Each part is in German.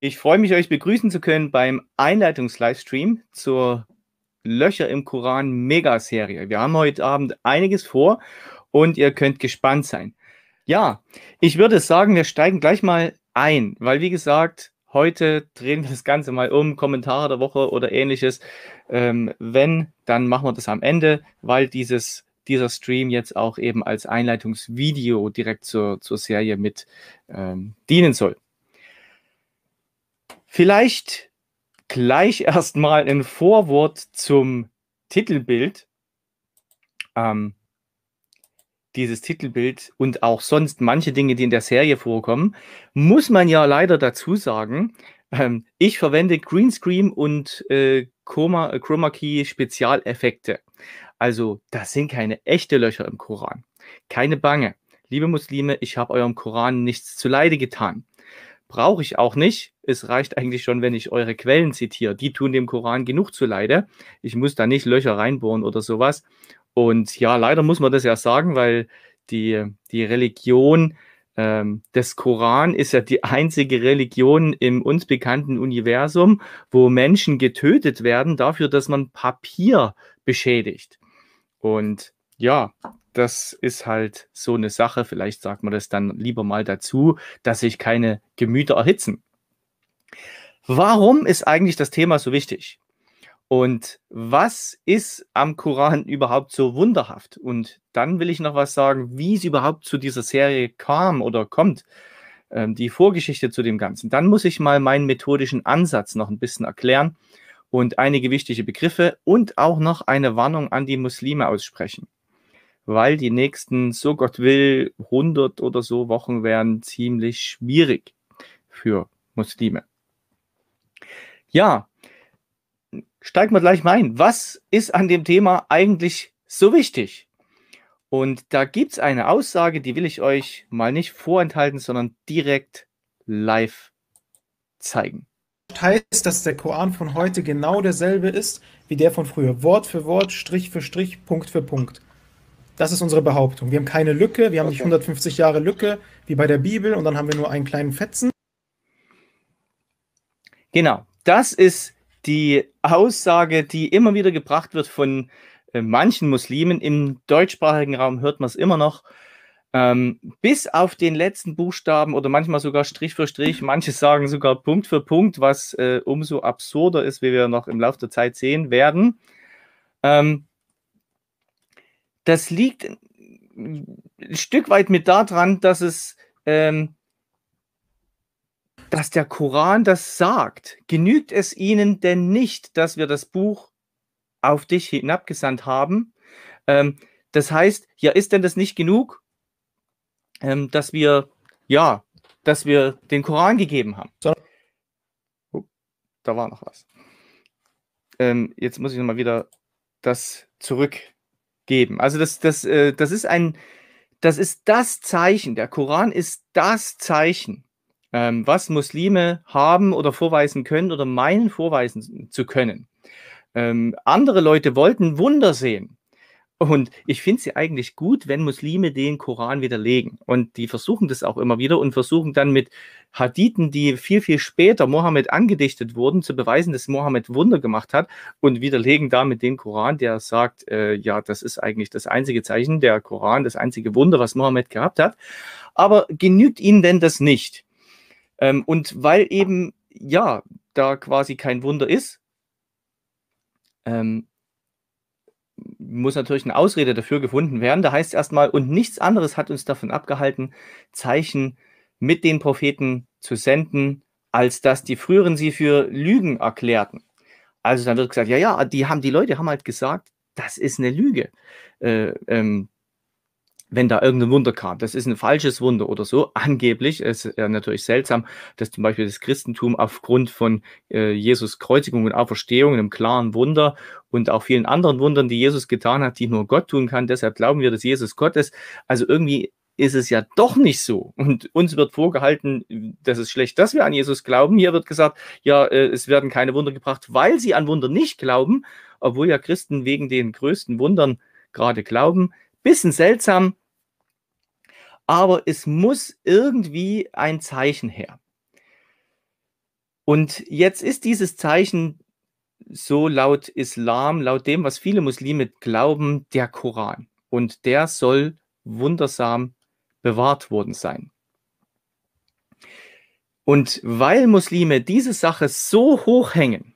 Ich freue mich, euch begrüßen zu können beim Einleitungs-Livestream zur Löcher im Koran Megaserie. Wir haben heute Abend einiges vor und ihr könnt gespannt sein. Ja, ich würde sagen, wir steigen gleich mal ein, weil wie gesagt, heute drehen wir das Ganze mal um, Kommentare der Woche oder ähnliches. Ähm, wenn, dann machen wir das am Ende, weil dieses, dieser Stream jetzt auch eben als Einleitungsvideo direkt zur, zur Serie mit ähm, dienen soll. Vielleicht gleich erstmal ein Vorwort zum Titelbild. Ähm, dieses Titelbild und auch sonst manche Dinge, die in der Serie vorkommen, muss man ja leider dazu sagen, ähm, ich verwende Greenscreen und äh, Chroma, äh, Chroma Key Spezialeffekte. Also, das sind keine echte Löcher im Koran. Keine Bange. Liebe Muslime, ich habe eurem Koran nichts zuleide getan brauche ich auch nicht. Es reicht eigentlich schon, wenn ich eure Quellen zitiere. Die tun dem Koran genug zuleide. Ich muss da nicht Löcher reinbohren oder sowas. Und ja, leider muss man das ja sagen, weil die, die Religion ähm, des Koran ist ja die einzige Religion im uns bekannten Universum, wo Menschen getötet werden dafür, dass man Papier beschädigt. Und ja, das ist halt so eine Sache. Vielleicht sagt man das dann lieber mal dazu, dass sich keine Gemüter erhitzen. Warum ist eigentlich das Thema so wichtig? Und was ist am Koran überhaupt so wunderhaft? Und dann will ich noch was sagen, wie es überhaupt zu dieser Serie kam oder kommt, ähm, die Vorgeschichte zu dem Ganzen. Dann muss ich mal meinen methodischen Ansatz noch ein bisschen erklären und einige wichtige Begriffe und auch noch eine Warnung an die Muslime aussprechen weil die nächsten, so Gott will, 100 oder so Wochen werden ziemlich schwierig für Muslime. Ja, steigen wir gleich mal ein. Was ist an dem Thema eigentlich so wichtig? Und da gibt es eine Aussage, die will ich euch mal nicht vorenthalten, sondern direkt live zeigen. Heißt, dass der Koran von heute genau derselbe ist wie der von früher. Wort für Wort, Strich für Strich, Punkt für Punkt. Das ist unsere Behauptung. Wir haben keine Lücke, wir haben okay. nicht 150 Jahre Lücke wie bei der Bibel und dann haben wir nur einen kleinen Fetzen. Genau, das ist die Aussage, die immer wieder gebracht wird von äh, manchen Muslimen. Im deutschsprachigen Raum hört man es immer noch. Ähm, bis auf den letzten Buchstaben oder manchmal sogar Strich für Strich, manche sagen sogar Punkt für Punkt, was äh, umso absurder ist, wie wir noch im Laufe der Zeit sehen werden. Ähm, das liegt ein Stück weit mit daran, dass es, ähm, dass der Koran das sagt. Genügt es ihnen denn nicht, dass wir das Buch auf dich hinabgesandt haben? Ähm, das heißt, ja, ist denn das nicht genug, ähm, dass wir, ja, dass wir den Koran gegeben haben? Oh, da war noch was. Ähm, jetzt muss ich nochmal wieder das zurück geben. Also das, das, äh, das ist ein, das ist das Zeichen. Der Koran ist das Zeichen, ähm, was Muslime haben oder vorweisen können oder meinen vorweisen zu können. Ähm, andere Leute wollten Wunder sehen. Und ich finde sie eigentlich gut, wenn Muslime den Koran widerlegen. Und die versuchen das auch immer wieder und versuchen dann mit Hadithen, die viel, viel später Mohammed angedichtet wurden, zu beweisen, dass Mohammed Wunder gemacht hat und widerlegen damit den Koran, der sagt, äh, ja, das ist eigentlich das einzige Zeichen, der Koran, das einzige Wunder, was Mohammed gehabt hat. Aber genügt ihnen denn das nicht? Ähm, und weil eben, ja, da quasi kein Wunder ist, ähm, muss natürlich eine Ausrede dafür gefunden werden. Da heißt es erstmal, und nichts anderes hat uns davon abgehalten, Zeichen mit den Propheten zu senden, als dass die früheren sie für Lügen erklärten. Also dann wird gesagt, ja, ja, die haben die Leute haben halt gesagt, das ist eine Lüge. Äh, ähm, wenn da irgendein Wunder kam. Das ist ein falsches Wunder oder so. Angeblich ist äh, natürlich seltsam, dass zum Beispiel das Christentum aufgrund von äh, Jesus Kreuzigung und Auferstehung, einem klaren Wunder und auch vielen anderen Wundern, die Jesus getan hat, die nur Gott tun kann. Deshalb glauben wir, dass Jesus Gott ist. Also irgendwie ist es ja doch nicht so. Und uns wird vorgehalten, das ist schlecht, dass wir an Jesus glauben. Hier wird gesagt, ja, äh, es werden keine Wunder gebracht, weil sie an Wunder nicht glauben, obwohl ja Christen wegen den größten Wundern gerade glauben. Bisschen seltsam, aber es muss irgendwie ein Zeichen her. Und jetzt ist dieses Zeichen so laut Islam, laut dem, was viele Muslime glauben, der Koran. Und der soll wundersam bewahrt worden sein. Und weil Muslime diese Sache so hoch hängen,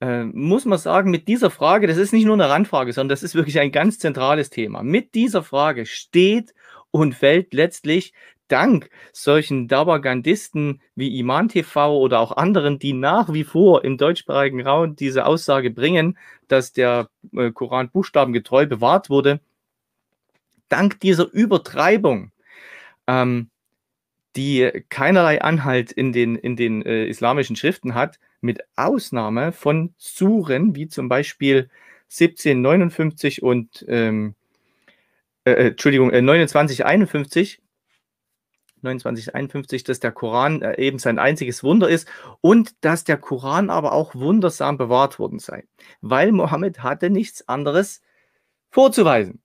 äh, muss man sagen, mit dieser Frage, das ist nicht nur eine Randfrage, sondern das ist wirklich ein ganz zentrales Thema. Mit dieser Frage steht und fällt letztlich dank solchen Dabagandisten wie Iman TV oder auch anderen, die nach wie vor im deutschsprachigen Raum diese Aussage bringen, dass der äh, Koran buchstabengetreu bewahrt wurde, dank dieser Übertreibung, ähm, die keinerlei Anhalt in den, in den äh, islamischen Schriften hat, mit Ausnahme von Suren, wie zum Beispiel 1759 und ähm, äh, äh Entschuldigung, äh, 2951, 2951, dass der Koran äh, eben sein einziges Wunder ist und dass der Koran aber auch wundersam bewahrt worden sei, weil Mohammed hatte nichts anderes vorzuweisen.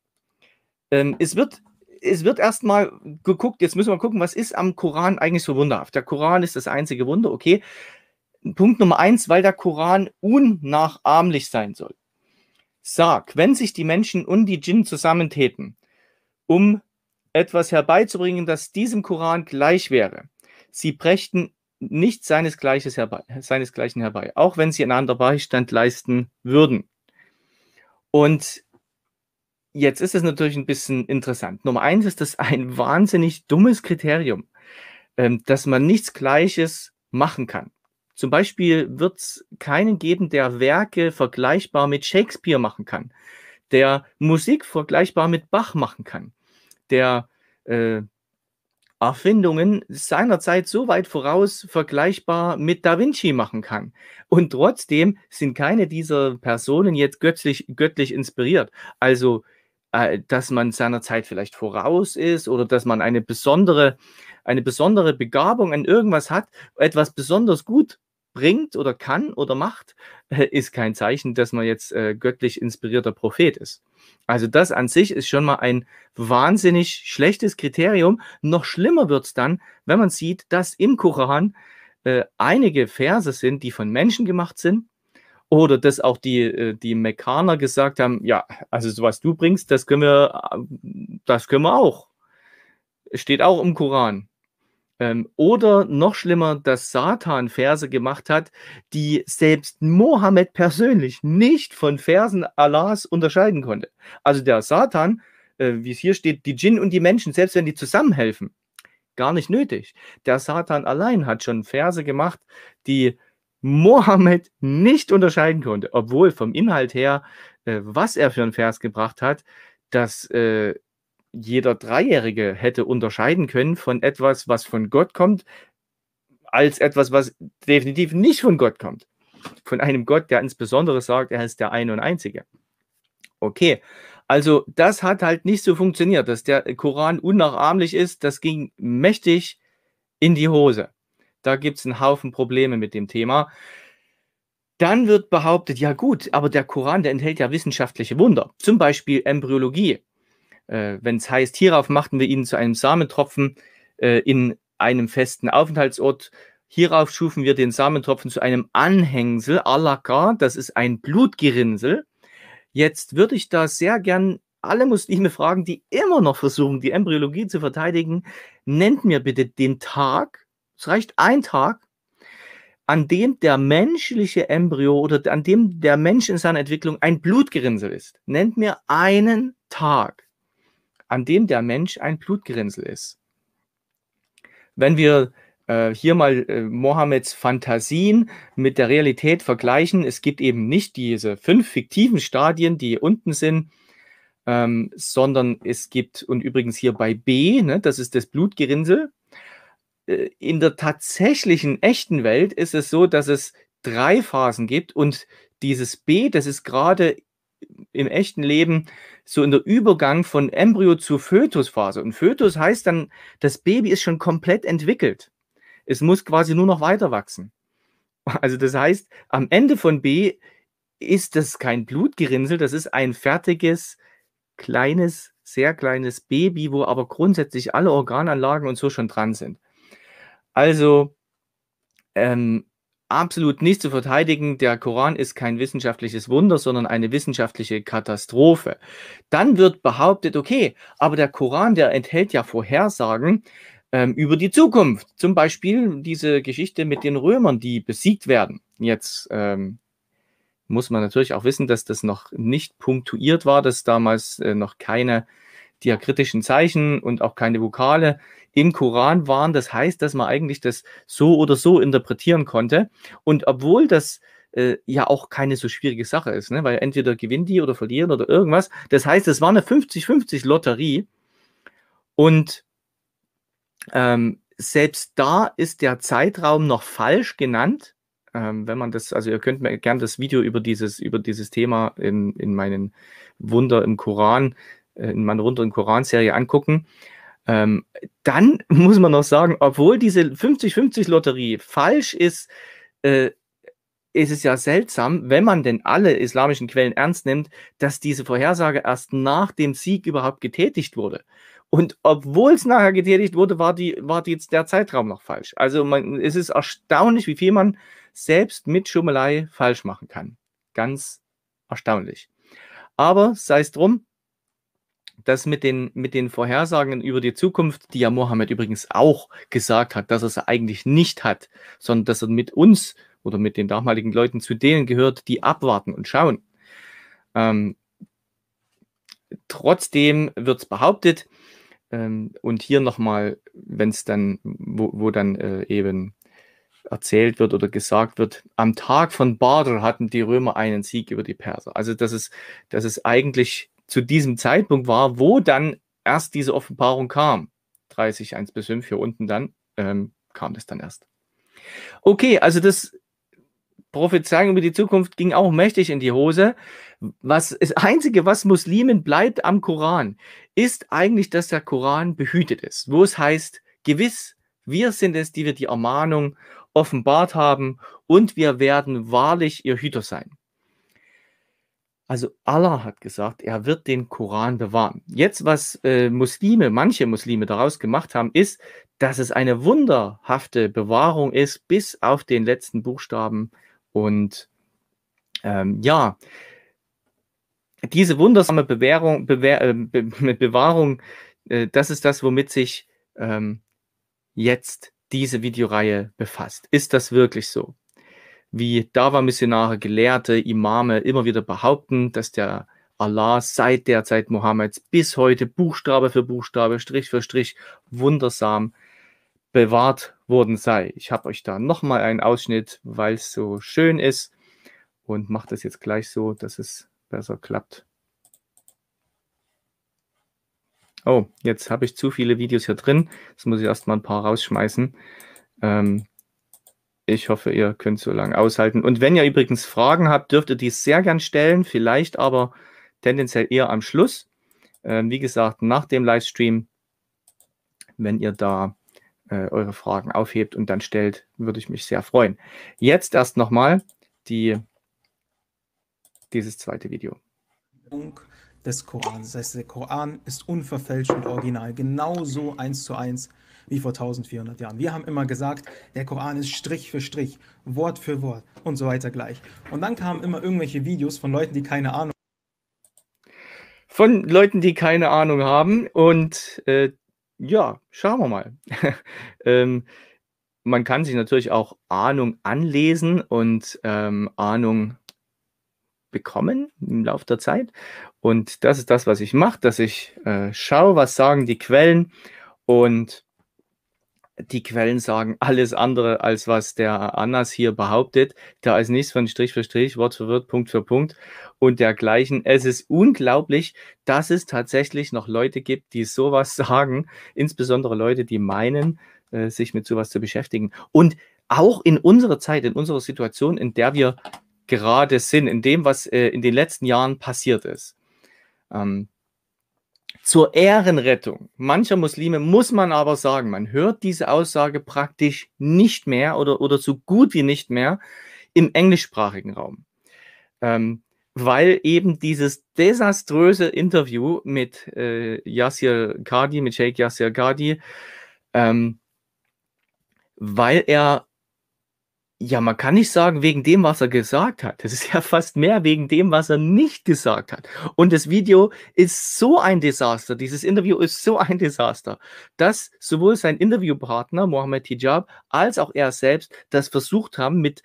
Ähm, es wird es wird erstmal geguckt, jetzt müssen wir gucken, was ist am Koran eigentlich so wunderhaft. Der Koran ist das einzige Wunder, okay. Punkt Nummer eins, weil der Koran unnachahmlich sein soll. Sag, wenn sich die Menschen und die Djinn zusammentäten, um etwas herbeizubringen, das diesem Koran gleich wäre, sie brächten nicht seinesgleiches herbei, seinesgleichen herbei, auch wenn sie einander Beistand leisten würden. Und jetzt ist es natürlich ein bisschen interessant. Nummer eins ist das ein wahnsinnig dummes Kriterium, ähm, dass man nichts Gleiches machen kann. Zum Beispiel wird es keinen geben, der Werke vergleichbar mit Shakespeare machen kann, der Musik vergleichbar mit Bach machen kann, der äh, Erfindungen seinerzeit so weit voraus vergleichbar mit Da Vinci machen kann. Und trotzdem sind keine dieser Personen jetzt göttlich, göttlich inspiriert. Also, äh, dass man seinerzeit vielleicht voraus ist oder dass man eine besondere, eine besondere Begabung an irgendwas hat, etwas besonders gut bringt oder kann oder macht, äh, ist kein Zeichen, dass man jetzt äh, göttlich inspirierter Prophet ist. Also das an sich ist schon mal ein wahnsinnig schlechtes Kriterium. Noch schlimmer wird es dann, wenn man sieht, dass im Koran äh, einige Verse sind, die von Menschen gemacht sind. Oder dass auch die, die Mekkaner gesagt haben, ja, also so was du bringst, das können wir, das können wir auch. Steht auch im Koran. Ähm, oder noch schlimmer, dass Satan Verse gemacht hat, die selbst Mohammed persönlich nicht von Versen Allahs unterscheiden konnte. Also der Satan, äh, wie es hier steht, die Djinn und die Menschen, selbst wenn die zusammenhelfen, gar nicht nötig. Der Satan allein hat schon Verse gemacht, die Mohammed nicht unterscheiden konnte, obwohl vom Inhalt her, äh, was er für einen Vers gebracht hat, das äh, jeder Dreijährige hätte unterscheiden können von etwas, was von Gott kommt, als etwas, was definitiv nicht von Gott kommt. Von einem Gott, der insbesondere sagt, er ist der Ein und einzige. Okay, also das hat halt nicht so funktioniert, dass der Koran unnachahmlich ist, das ging mächtig in die Hose. Da gibt es einen Haufen Probleme mit dem Thema. Dann wird behauptet, ja gut, aber der Koran, der enthält ja wissenschaftliche Wunder, zum Beispiel Embryologie äh, wenn es heißt, hierauf machten wir ihn zu einem Samentropfen äh, in einem festen Aufenthaltsort. Hierauf schufen wir den Samentropfen zu einem Anhängsel à la carte, das ist ein Blutgerinnsel. Jetzt würde ich da sehr gern alle Muslime fragen, die immer noch versuchen, die Embryologie zu verteidigen, nennt mir bitte den Tag, es reicht ein Tag, an dem der menschliche Embryo oder an dem der Mensch in seiner Entwicklung ein Blutgerinnsel ist. Nennt mir einen Tag an dem der Mensch ein Blutgerinnsel ist. Wenn wir äh, hier mal äh, Mohammeds Fantasien mit der Realität vergleichen, es gibt eben nicht diese fünf fiktiven Stadien, die unten sind, ähm, sondern es gibt, und übrigens hier bei B, ne, das ist das Blutgerinnsel, äh, in der tatsächlichen echten Welt ist es so, dass es drei Phasen gibt und dieses B, das ist gerade im echten Leben so in der Übergang von Embryo zu Fötusphase. Und Fötus heißt dann, das Baby ist schon komplett entwickelt. Es muss quasi nur noch weiter wachsen. Also das heißt, am Ende von B ist das kein Blutgerinnsel, das ist ein fertiges, kleines, sehr kleines Baby, wo aber grundsätzlich alle Organanlagen und so schon dran sind. Also ähm, absolut nicht zu verteidigen, der Koran ist kein wissenschaftliches Wunder, sondern eine wissenschaftliche Katastrophe. Dann wird behauptet, okay, aber der Koran, der enthält ja Vorhersagen ähm, über die Zukunft. Zum Beispiel diese Geschichte mit den Römern, die besiegt werden. Jetzt ähm, muss man natürlich auch wissen, dass das noch nicht punktuiert war, dass damals äh, noch keine diakritischen Zeichen und auch keine Vokale äh, im Koran waren. Das heißt, dass man eigentlich das so oder so interpretieren konnte. Und obwohl das äh, ja auch keine so schwierige Sache ist, ne? weil entweder gewinnen die oder verlieren oder irgendwas. Das heißt, es war eine 50-50 Lotterie. Und ähm, selbst da ist der Zeitraum noch falsch genannt. Ähm, wenn man das, also ihr könnt mir gerne das Video über dieses, über dieses Thema in, in meinen Wunder im Koran, äh, in meiner Wunder im Koran-Serie angucken. Ähm, dann muss man noch sagen, obwohl diese 50-50-Lotterie falsch ist, äh, ist es ja seltsam, wenn man denn alle islamischen Quellen ernst nimmt, dass diese Vorhersage erst nach dem Sieg überhaupt getätigt wurde. Und obwohl es nachher getätigt wurde, war, die, war die jetzt der Zeitraum noch falsch. Also man, es ist erstaunlich, wie viel man selbst mit Schummelei falsch machen kann. Ganz erstaunlich. Aber sei es drum, das mit den, mit den Vorhersagen über die Zukunft, die ja Mohammed übrigens auch gesagt hat, dass er es eigentlich nicht hat, sondern dass er mit uns oder mit den damaligen Leuten zu denen gehört, die abwarten und schauen. Ähm, trotzdem wird es behauptet, ähm, und hier nochmal, wenn es dann, wo, wo dann äh, eben erzählt wird oder gesagt wird, am Tag von Badr hatten die Römer einen Sieg über die Perser. Also das ist, das ist eigentlich zu diesem Zeitpunkt war, wo dann erst diese Offenbarung kam. 30, 1 bis 5 hier unten dann ähm, kam das dann erst. Okay, also das Prophezeiung über die Zukunft ging auch mächtig in die Hose. Was, das Einzige, was Muslimen bleibt am Koran, ist eigentlich, dass der Koran behütet ist, wo es heißt, gewiss, wir sind es, die wir die Ermahnung offenbart haben und wir werden wahrlich ihr Hüter sein. Also Allah hat gesagt, er wird den Koran bewahren. Jetzt, was äh, Muslime, manche Muslime daraus gemacht haben, ist, dass es eine wunderhafte Bewahrung ist, bis auf den letzten Buchstaben. Und ähm, ja, diese wundersame Bewährung, Bewehr, äh, Be Bewahrung, äh, das ist das, womit sich ähm, jetzt diese Videoreihe befasst. Ist das wirklich so? wie Dawa-Missionare, Gelehrte, Imame immer wieder behaupten, dass der Allah seit der Zeit Mohammeds bis heute Buchstabe für Buchstabe, Strich für Strich wundersam bewahrt worden sei. Ich habe euch da nochmal einen Ausschnitt, weil es so schön ist und mache das jetzt gleich so, dass es besser klappt. Oh, jetzt habe ich zu viele Videos hier drin. Jetzt muss ich erstmal ein paar rausschmeißen. Ähm, ich hoffe, ihr könnt so lange aushalten. Und wenn ihr übrigens Fragen habt, dürft ihr die sehr gern stellen, vielleicht aber tendenziell eher am Schluss. Ähm, wie gesagt, nach dem Livestream, wenn ihr da äh, eure Fragen aufhebt und dann stellt, würde ich mich sehr freuen. Jetzt erst nochmal die, dieses zweite Video. Des Korans. Das heißt, der Koran ist unverfälscht und original, genauso eins zu eins wie vor 1400 Jahren. Wir haben immer gesagt, der Koran ist Strich für Strich, Wort für Wort und so weiter gleich. Und dann kamen immer irgendwelche Videos von Leuten, die keine Ahnung von Leuten, die keine Ahnung haben. Und äh, ja, schauen wir mal. ähm, man kann sich natürlich auch Ahnung anlesen und ähm, Ahnung bekommen im Laufe der Zeit. Und das ist das, was ich mache, dass ich äh, schaue, was sagen die Quellen und die Quellen sagen alles andere, als was der Annas hier behauptet. Da ist nichts von Strich für Strich, Wort für Wort, Punkt für Punkt und dergleichen. Es ist unglaublich, dass es tatsächlich noch Leute gibt, die sowas sagen, insbesondere Leute, die meinen, äh, sich mit sowas zu beschäftigen. Und auch in unserer Zeit, in unserer Situation, in der wir gerade sind, in dem, was äh, in den letzten Jahren passiert ist. Ähm, zur Ehrenrettung mancher Muslime muss man aber sagen, man hört diese Aussage praktisch nicht mehr oder, oder so gut wie nicht mehr im englischsprachigen Raum. Ähm, weil eben dieses desaströse Interview mit äh, Yassir Kadi, mit Sheikh Yassir Ghadi, ähm, weil er ja, man kann nicht sagen, wegen dem, was er gesagt hat. Das ist ja fast mehr wegen dem, was er nicht gesagt hat. Und das Video ist so ein Desaster. Dieses Interview ist so ein Desaster, dass sowohl sein Interviewpartner Mohammed Hijab als auch er selbst das versucht haben, mit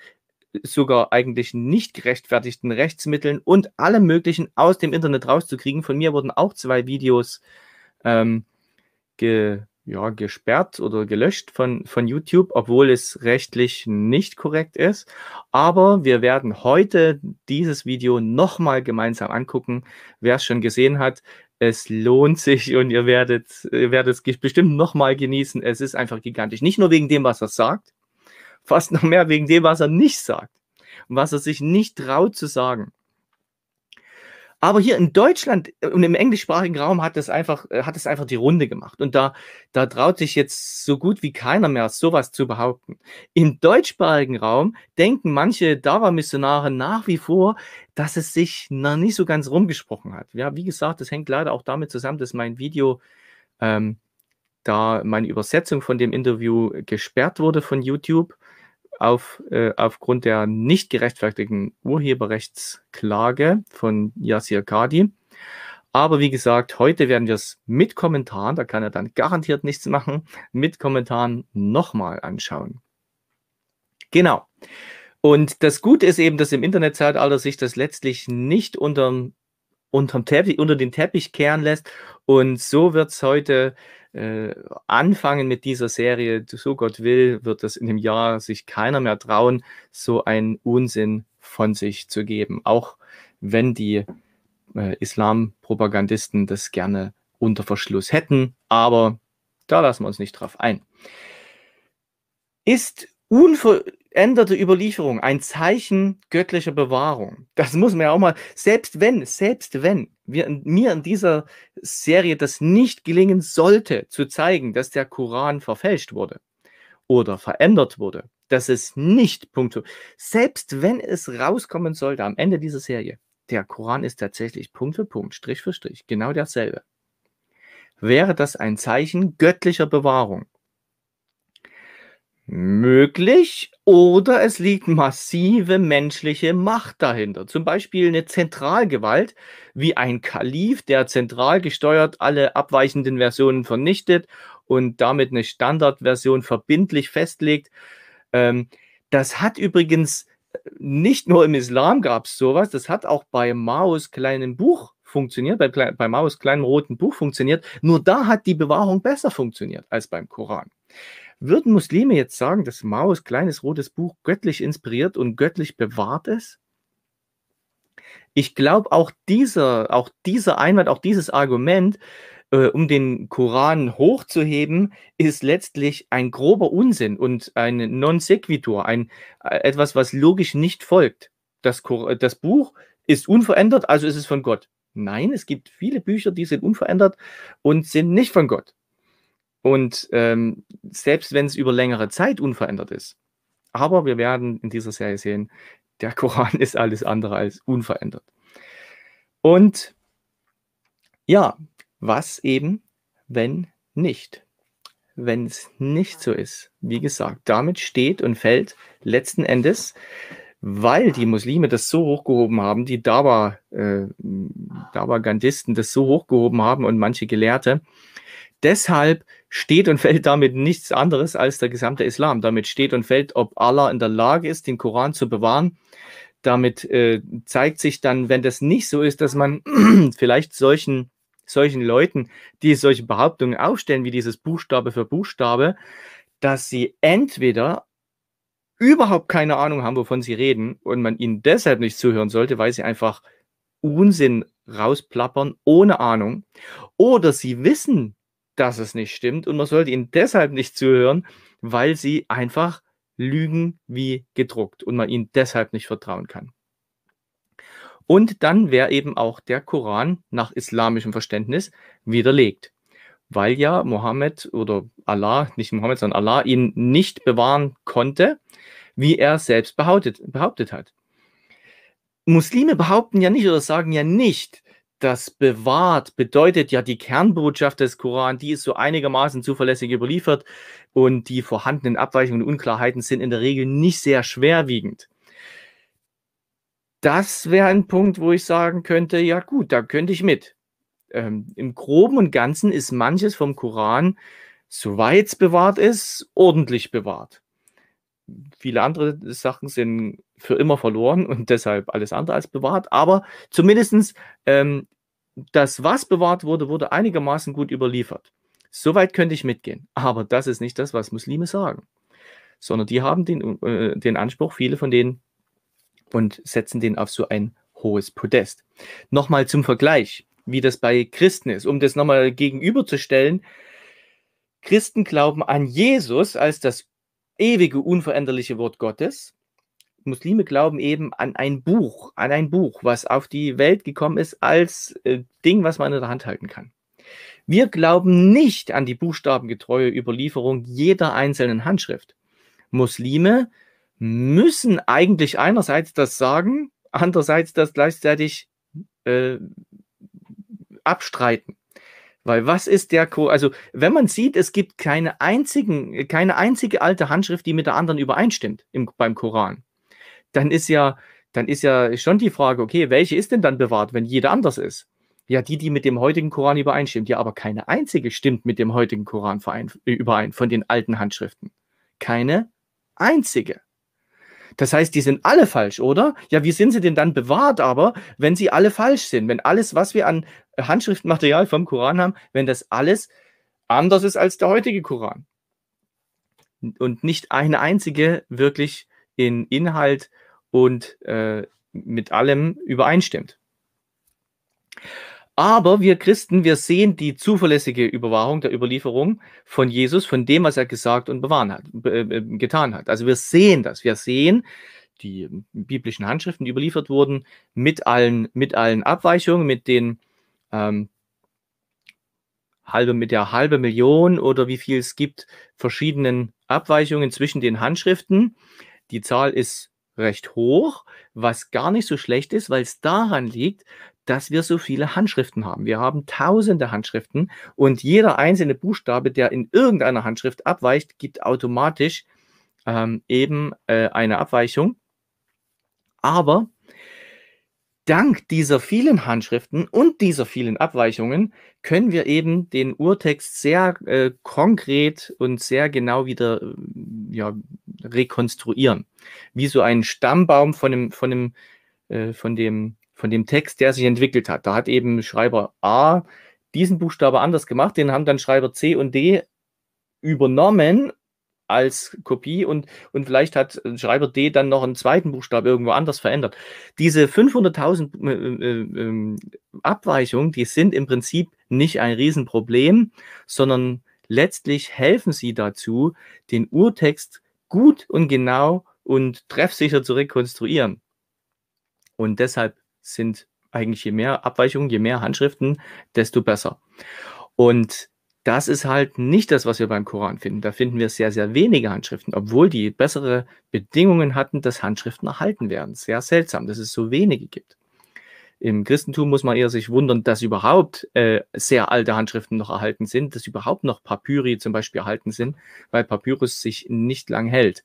sogar eigentlich nicht gerechtfertigten Rechtsmitteln und allem Möglichen aus dem Internet rauszukriegen. Von mir wurden auch zwei Videos ähm, ge ja, gesperrt oder gelöscht von, von YouTube, obwohl es rechtlich nicht korrekt ist. Aber wir werden heute dieses Video nochmal gemeinsam angucken. Wer es schon gesehen hat, es lohnt sich und ihr werdet, ihr werdet es bestimmt nochmal genießen. Es ist einfach gigantisch. Nicht nur wegen dem, was er sagt, fast noch mehr wegen dem, was er nicht sagt und was er sich nicht traut zu sagen. Aber hier in Deutschland äh, und im englischsprachigen Raum hat es einfach, äh, hat es einfach die Runde gemacht. Und da, da traut sich jetzt so gut wie keiner mehr, sowas zu behaupten. Im deutschsprachigen Raum denken manche Dawa-Missionare nach wie vor, dass es sich noch nicht so ganz rumgesprochen hat. Ja, wie gesagt, das hängt leider auch damit zusammen, dass mein Video ähm, da meine Übersetzung von dem Interview gesperrt wurde von YouTube auf, äh, aufgrund der nicht gerechtfertigten Urheberrechtsklage von Yasir Kadi. Aber wie gesagt, heute werden wir es mit Kommentaren, da kann er dann garantiert nichts machen, mit Kommentaren nochmal anschauen. Genau. Und das Gute ist eben, dass im Internetzeitalter sich das letztlich nicht unterm unterm Teppich, unter den Teppich kehren lässt. Und so wird es heute äh, anfangen mit dieser Serie. So Gott will, wird es in dem Jahr sich keiner mehr trauen, so einen Unsinn von sich zu geben. Auch wenn die äh, Islampropagandisten das gerne unter Verschluss hätten. Aber da lassen wir uns nicht drauf ein. Ist unver veränderte Überlieferung, ein Zeichen göttlicher Bewahrung. Das muss man ja auch mal, selbst wenn, selbst wenn wir, mir in dieser Serie das nicht gelingen sollte, zu zeigen, dass der Koran verfälscht wurde oder verändert wurde, dass es nicht punktuell, selbst wenn es rauskommen sollte am Ende dieser Serie, der Koran ist tatsächlich Punkt für Punkt, Strich für Strich, genau derselbe. Wäre das ein Zeichen göttlicher Bewahrung? möglich oder es liegt massive menschliche Macht dahinter. Zum Beispiel eine Zentralgewalt wie ein Kalif, der zentral gesteuert alle abweichenden Versionen vernichtet und damit eine Standardversion verbindlich festlegt. Ähm, das hat übrigens äh, nicht nur im Islam gab es sowas, das hat auch bei Maos kleinem Buch funktioniert, bei, bei Maos kleinem roten Buch funktioniert. Nur da hat die Bewahrung besser funktioniert als beim Koran. Würden Muslime jetzt sagen, dass Maos kleines rotes Buch göttlich inspiriert und göttlich bewahrt ist? Ich glaube, auch dieser, auch dieser Einwand, auch dieses Argument, äh, um den Koran hochzuheben, ist letztlich ein grober Unsinn und ein Non sequitur, ein, äh, etwas, was logisch nicht folgt. Das, das Buch ist unverändert, also ist es von Gott. Nein, es gibt viele Bücher, die sind unverändert und sind nicht von Gott. Und ähm, selbst wenn es über längere Zeit unverändert ist, aber wir werden in dieser Serie sehen, der Koran ist alles andere als unverändert. Und ja, was eben, wenn nicht? Wenn es nicht so ist, wie gesagt, damit steht und fällt letzten Endes, weil die Muslime das so hochgehoben haben, die Dawa, äh, Dawagandisten das so hochgehoben haben und manche Gelehrte, Deshalb steht und fällt damit nichts anderes als der gesamte Islam. Damit steht und fällt, ob Allah in der Lage ist, den Koran zu bewahren. Damit äh, zeigt sich dann, wenn das nicht so ist, dass man vielleicht solchen, solchen Leuten, die solche Behauptungen aufstellen, wie dieses Buchstabe für Buchstabe, dass sie entweder überhaupt keine Ahnung haben, wovon sie reden und man ihnen deshalb nicht zuhören sollte, weil sie einfach Unsinn rausplappern ohne Ahnung. Oder sie wissen, dass es nicht stimmt. Und man sollte ihnen deshalb nicht zuhören, weil sie einfach lügen wie gedruckt und man ihnen deshalb nicht vertrauen kann. Und dann wäre eben auch der Koran nach islamischem Verständnis widerlegt, weil ja Mohammed oder Allah, nicht Mohammed, sondern Allah ihn nicht bewahren konnte, wie er selbst behauptet, behauptet hat. Muslime behaupten ja nicht oder sagen ja nicht, das bewahrt, bedeutet ja die Kernbotschaft des Koran, die ist so einigermaßen zuverlässig überliefert und die vorhandenen Abweichungen und Unklarheiten sind in der Regel nicht sehr schwerwiegend. Das wäre ein Punkt, wo ich sagen könnte, ja gut, da könnte ich mit. Ähm, Im groben und ganzen ist manches vom Koran, soweit es bewahrt ist, ordentlich bewahrt. Viele andere Sachen sind für immer verloren und deshalb alles andere als bewahrt. Aber zumindestens ähm, das, was bewahrt wurde, wurde einigermaßen gut überliefert. Soweit könnte ich mitgehen. Aber das ist nicht das, was Muslime sagen. Sondern die haben den, äh, den Anspruch, viele von denen, und setzen den auf so ein hohes Podest. Nochmal zum Vergleich, wie das bei Christen ist, um das nochmal gegenüberzustellen. Christen glauben an Jesus als das ewige, unveränderliche Wort Gottes. Muslime glauben eben an ein Buch, an ein Buch, was auf die Welt gekommen ist als äh, Ding, was man in der Hand halten kann. Wir glauben nicht an die buchstabengetreue Überlieferung jeder einzelnen Handschrift. Muslime müssen eigentlich einerseits das sagen, andererseits das gleichzeitig äh, abstreiten. Weil was ist der Code? Also, wenn man sieht, es gibt keine, einzigen, keine einzige alte Handschrift, die mit der anderen übereinstimmt im, beim Koran, dann ist ja, dann ist ja schon die Frage, okay, welche ist denn dann bewahrt, wenn jede anders ist? Ja, die, die mit dem heutigen Koran übereinstimmt. Ja, aber keine einzige stimmt mit dem heutigen Koran überein von den alten Handschriften. Keine einzige. Das heißt, die sind alle falsch, oder? Ja, wie sind sie denn dann bewahrt aber, wenn sie alle falsch sind? Wenn alles, was wir an Handschriftmaterial vom Koran haben, wenn das alles anders ist als der heutige Koran? Und nicht eine einzige wirklich in Inhalt und äh, mit allem übereinstimmt. Aber wir Christen, wir sehen die zuverlässige Überwahrung der Überlieferung von Jesus, von dem, was er gesagt und bewahren hat, äh, äh, getan hat. Also wir sehen das. Wir sehen die äh, biblischen Handschriften, die überliefert wurden, mit allen, mit allen Abweichungen, mit den ähm, halbe, mit der halben Million oder wie viel es gibt, verschiedenen Abweichungen zwischen den Handschriften. Die Zahl ist recht hoch, was gar nicht so schlecht ist, weil es daran liegt, dass wir so viele Handschriften haben. Wir haben tausende Handschriften und jeder einzelne Buchstabe, der in irgendeiner Handschrift abweicht, gibt automatisch ähm, eben äh, eine Abweichung. Aber dank dieser vielen Handschriften und dieser vielen Abweichungen können wir eben den Urtext sehr äh, konkret und sehr genau wieder äh, ja, rekonstruieren. Wie so ein Stammbaum von dem, von dem, äh, von dem von dem Text, der sich entwickelt hat. Da hat eben Schreiber A diesen Buchstabe anders gemacht, den haben dann Schreiber C und D übernommen als Kopie und, und vielleicht hat äh, Schreiber D dann noch einen zweiten Buchstabe irgendwo anders verändert. Diese 500.000 äh, äh, ähm, Abweichungen, die sind im Prinzip nicht ein Riesenproblem, sondern letztlich helfen sie dazu, den Urtext gut und genau und treffsicher zu rekonstruieren. Und deshalb sind eigentlich je mehr Abweichungen, je mehr Handschriften, desto besser. Und das ist halt nicht das, was wir beim Koran finden. Da finden wir sehr, sehr wenige Handschriften, obwohl die bessere Bedingungen hatten, dass Handschriften erhalten werden. Sehr seltsam, dass es so wenige gibt. Im Christentum muss man eher sich wundern, dass überhaupt äh, sehr alte Handschriften noch erhalten sind, dass überhaupt noch Papyri zum Beispiel erhalten sind, weil Papyrus sich nicht lang hält.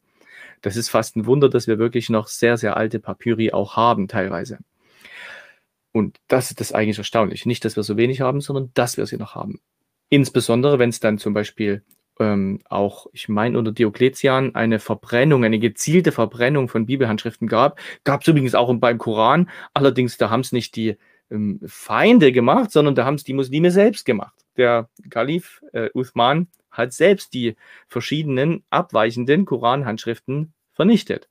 Das ist fast ein Wunder, dass wir wirklich noch sehr, sehr alte Papyri auch haben teilweise. Und das ist das eigentlich erstaunlich. Nicht, dass wir so wenig haben, sondern dass wir sie noch haben. Insbesondere, wenn es dann zum Beispiel ähm, auch, ich meine, unter Diokletian eine Verbrennung, eine gezielte Verbrennung von Bibelhandschriften gab. Gab es übrigens auch beim Koran. Allerdings, da haben es nicht die ähm, Feinde gemacht, sondern da haben es die Muslime selbst gemacht. Der Kalif äh, Uthman hat selbst die verschiedenen abweichenden Koranhandschriften vernichtet.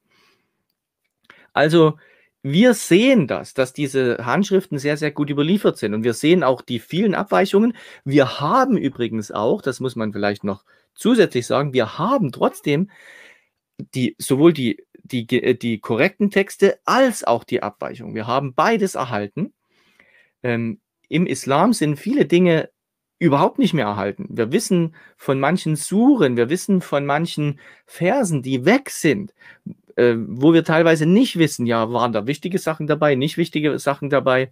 Also wir sehen das, dass diese Handschriften sehr, sehr gut überliefert sind. Und wir sehen auch die vielen Abweichungen. Wir haben übrigens auch, das muss man vielleicht noch zusätzlich sagen, wir haben trotzdem die, sowohl die, die, äh, die korrekten Texte als auch die Abweichungen. Wir haben beides erhalten. Ähm, Im Islam sind viele Dinge überhaupt nicht mehr erhalten. Wir wissen von manchen Suren, wir wissen von manchen Versen, die weg sind, äh, wo wir teilweise nicht wissen, ja, waren da wichtige Sachen dabei, nicht wichtige Sachen dabei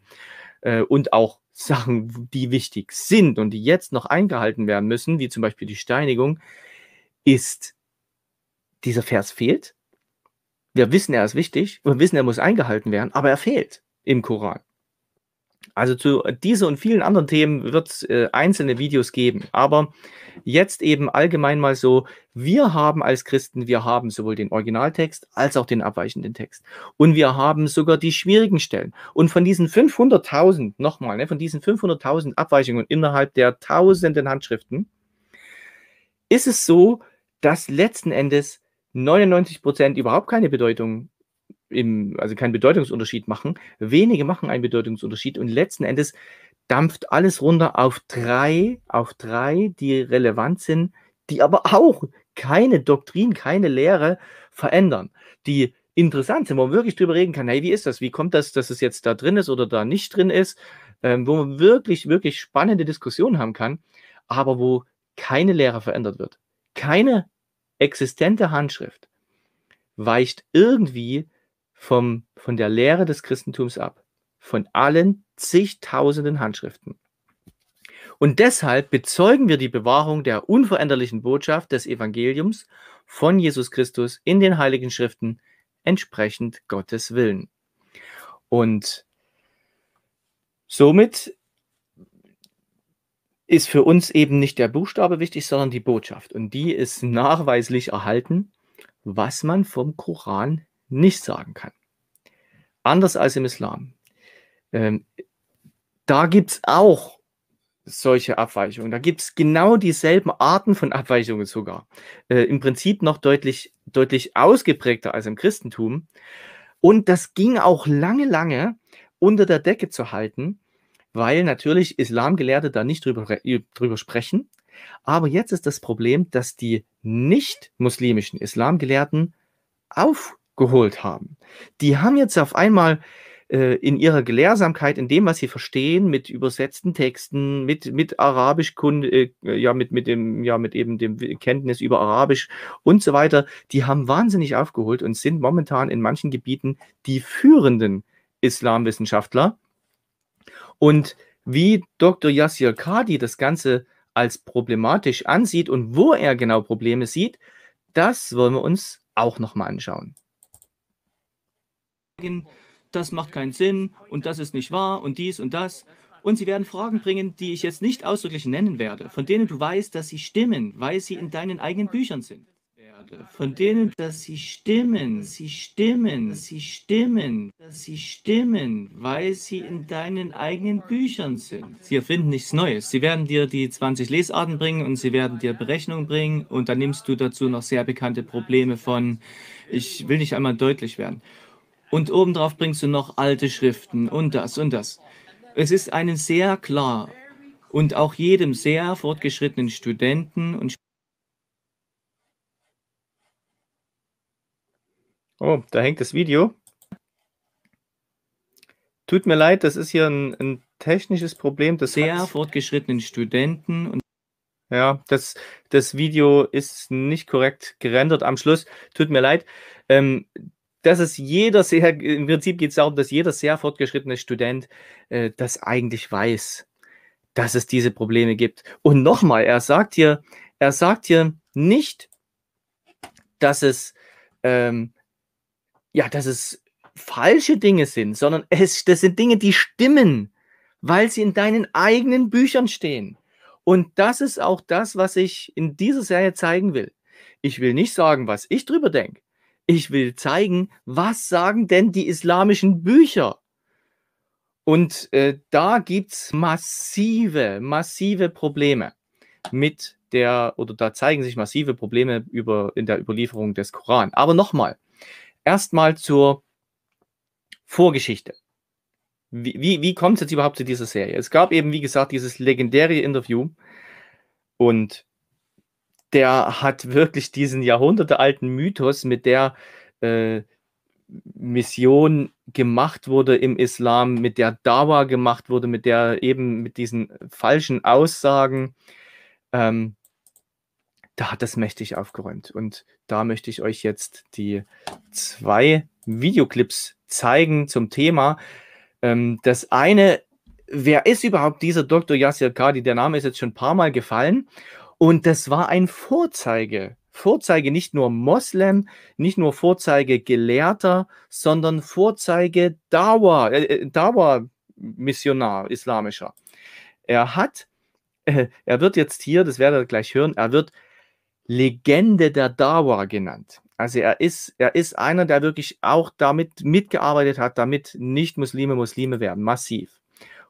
äh, und auch Sachen, die wichtig sind und die jetzt noch eingehalten werden müssen, wie zum Beispiel die Steinigung, ist, dieser Vers fehlt. Wir wissen, er ist wichtig, wir wissen, er muss eingehalten werden, aber er fehlt im Koran. Also zu dieser und vielen anderen Themen wird es äh, einzelne Videos geben. Aber jetzt eben allgemein mal so, wir haben als Christen, wir haben sowohl den Originaltext als auch den abweichenden Text. Und wir haben sogar die schwierigen Stellen. Und von diesen 500.000, nochmal, ne, von diesen 500.000 Abweichungen innerhalb der tausenden Handschriften, ist es so, dass letzten Endes 99 überhaupt keine Bedeutung im, also keinen Bedeutungsunterschied machen. Wenige machen einen Bedeutungsunterschied und letzten Endes dampft alles runter auf drei, auf drei, die relevant sind, die aber auch keine Doktrin, keine Lehre verändern, die interessant sind, wo man wirklich drüber reden kann, hey, wie ist das, wie kommt das, dass es jetzt da drin ist oder da nicht drin ist, ähm, wo man wirklich, wirklich spannende Diskussionen haben kann, aber wo keine Lehre verändert wird. Keine existente Handschrift weicht irgendwie vom, von der Lehre des Christentums ab, von allen zigtausenden Handschriften. Und deshalb bezeugen wir die Bewahrung der unveränderlichen Botschaft des Evangeliums von Jesus Christus in den heiligen Schriften entsprechend Gottes Willen. Und somit ist für uns eben nicht der Buchstabe wichtig, sondern die Botschaft. Und die ist nachweislich erhalten, was man vom Koran nicht sagen kann. Anders als im Islam. Ähm, da gibt es auch solche Abweichungen. Da gibt es genau dieselben Arten von Abweichungen sogar. Äh, Im Prinzip noch deutlich, deutlich ausgeprägter als im Christentum. Und das ging auch lange, lange unter der Decke zu halten, weil natürlich Islamgelehrte da nicht drüber, drüber sprechen. Aber jetzt ist das Problem, dass die nicht-muslimischen Islamgelehrten auf geholt haben. Die haben jetzt auf einmal äh, in ihrer Gelehrsamkeit, in dem, was sie verstehen, mit übersetzten Texten, mit, mit Arabischkunde, äh, ja, mit, mit dem, ja, mit eben dem Kenntnis über Arabisch und so weiter, die haben wahnsinnig aufgeholt und sind momentan in manchen Gebieten die führenden Islamwissenschaftler. Und wie Dr. Yassir Kadi das Ganze als problematisch ansieht und wo er genau Probleme sieht, das wollen wir uns auch nochmal anschauen das macht keinen Sinn und das ist nicht wahr und dies und das. Und sie werden Fragen bringen, die ich jetzt nicht ausdrücklich nennen werde, von denen du weißt, dass sie stimmen, weil sie in deinen eigenen Büchern sind. Von denen, dass sie stimmen, sie stimmen, sie stimmen, dass sie stimmen, weil sie in deinen eigenen Büchern sind. Sie erfinden nichts Neues. Sie werden dir die 20 Lesarten bringen und sie werden dir Berechnungen bringen und dann nimmst du dazu noch sehr bekannte Probleme von, ich will nicht einmal deutlich werden. Und obendrauf bringst du noch alte Schriften und das und das. Es ist einem sehr klar und auch jedem sehr fortgeschrittenen Studenten und Oh, da hängt das Video. Tut mir leid, das ist hier ein, ein technisches Problem. Das sehr hat... fortgeschrittenen Studenten und ja, das, das Video ist nicht korrekt gerendert am Schluss. Tut mir leid. Ähm, das ist jeder sehr, im Prinzip geht es darum, dass jeder sehr fortgeschrittene Student äh, das eigentlich weiß, dass es diese Probleme gibt. Und nochmal, er sagt hier, er sagt hier nicht, dass es, ähm, ja, dass es falsche Dinge sind, sondern es, das sind Dinge, die stimmen, weil sie in deinen eigenen Büchern stehen. Und das ist auch das, was ich in dieser Serie zeigen will. Ich will nicht sagen, was ich drüber denke ich will zeigen, was sagen denn die islamischen Bücher? Und äh, da gibt es massive, massive Probleme mit der, oder da zeigen sich massive Probleme über, in der Überlieferung des Koran. Aber nochmal, erstmal zur Vorgeschichte. Wie, wie, wie kommt es jetzt überhaupt zu dieser Serie? Es gab eben, wie gesagt, dieses legendäre Interview und der hat wirklich diesen jahrhundertealten Mythos, mit der äh, Mission gemacht wurde im Islam, mit der Dawa gemacht wurde, mit der eben mit diesen falschen Aussagen, ähm, da hat das mächtig aufgeräumt. Und da möchte ich euch jetzt die zwei Videoclips zeigen zum Thema. Ähm, das eine, wer ist überhaupt dieser Dr. Yasir Kadi? Der Name ist jetzt schon ein paar Mal gefallen. Und das war ein Vorzeige. Vorzeige nicht nur Moslem, nicht nur Vorzeige Gelehrter, sondern Vorzeige Dawa, äh, äh Dawa Missionar, islamischer. Er hat, äh, er wird jetzt hier, das werdet ihr gleich hören, er wird Legende der Dawa genannt. Also er ist, er ist einer, der wirklich auch damit mitgearbeitet hat, damit Nicht-Muslime Muslime werden, massiv.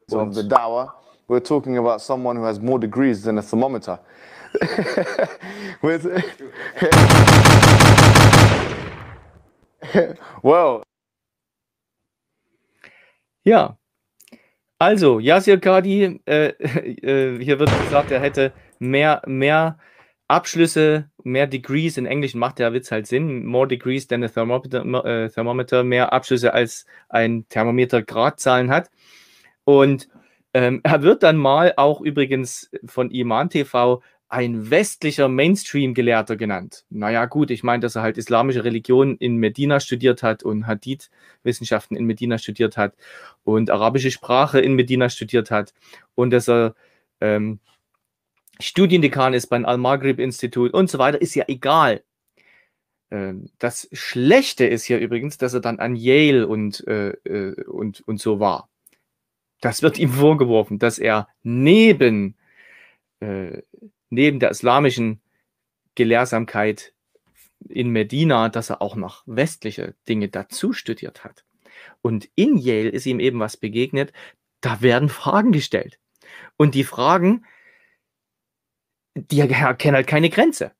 So, und, und Dawa we're talking about someone who has more degrees than a thermometer. wow. Ja. Also, Yasir Kadi, äh, äh, hier wird gesagt, er hätte mehr, mehr Abschlüsse, mehr Degrees, in Englisch macht der Witz halt Sinn, more degrees than a thermometer, äh, thermometer mehr Abschlüsse als ein Thermometer Gradzahlen hat. Und ähm, er wird dann mal auch übrigens von Iman TV ein westlicher Mainstream-Gelehrter genannt. Naja, gut, ich meine, dass er halt islamische Religion in Medina studiert hat und Hadith-Wissenschaften in Medina studiert hat und arabische Sprache in Medina studiert hat und dass er ähm, Studiendekan ist beim Al-Maghrib-Institut und so weiter, ist ja egal. Ähm, das Schlechte ist hier übrigens, dass er dann an Yale und, äh, äh und, und so war. Das wird ihm vorgeworfen, dass er neben, äh, neben der islamischen Gelehrsamkeit in Medina, dass er auch noch westliche Dinge dazu studiert hat. Und in Yale ist ihm eben was begegnet, da werden Fragen gestellt. Und die Fragen, die erkennen halt keine Grenze,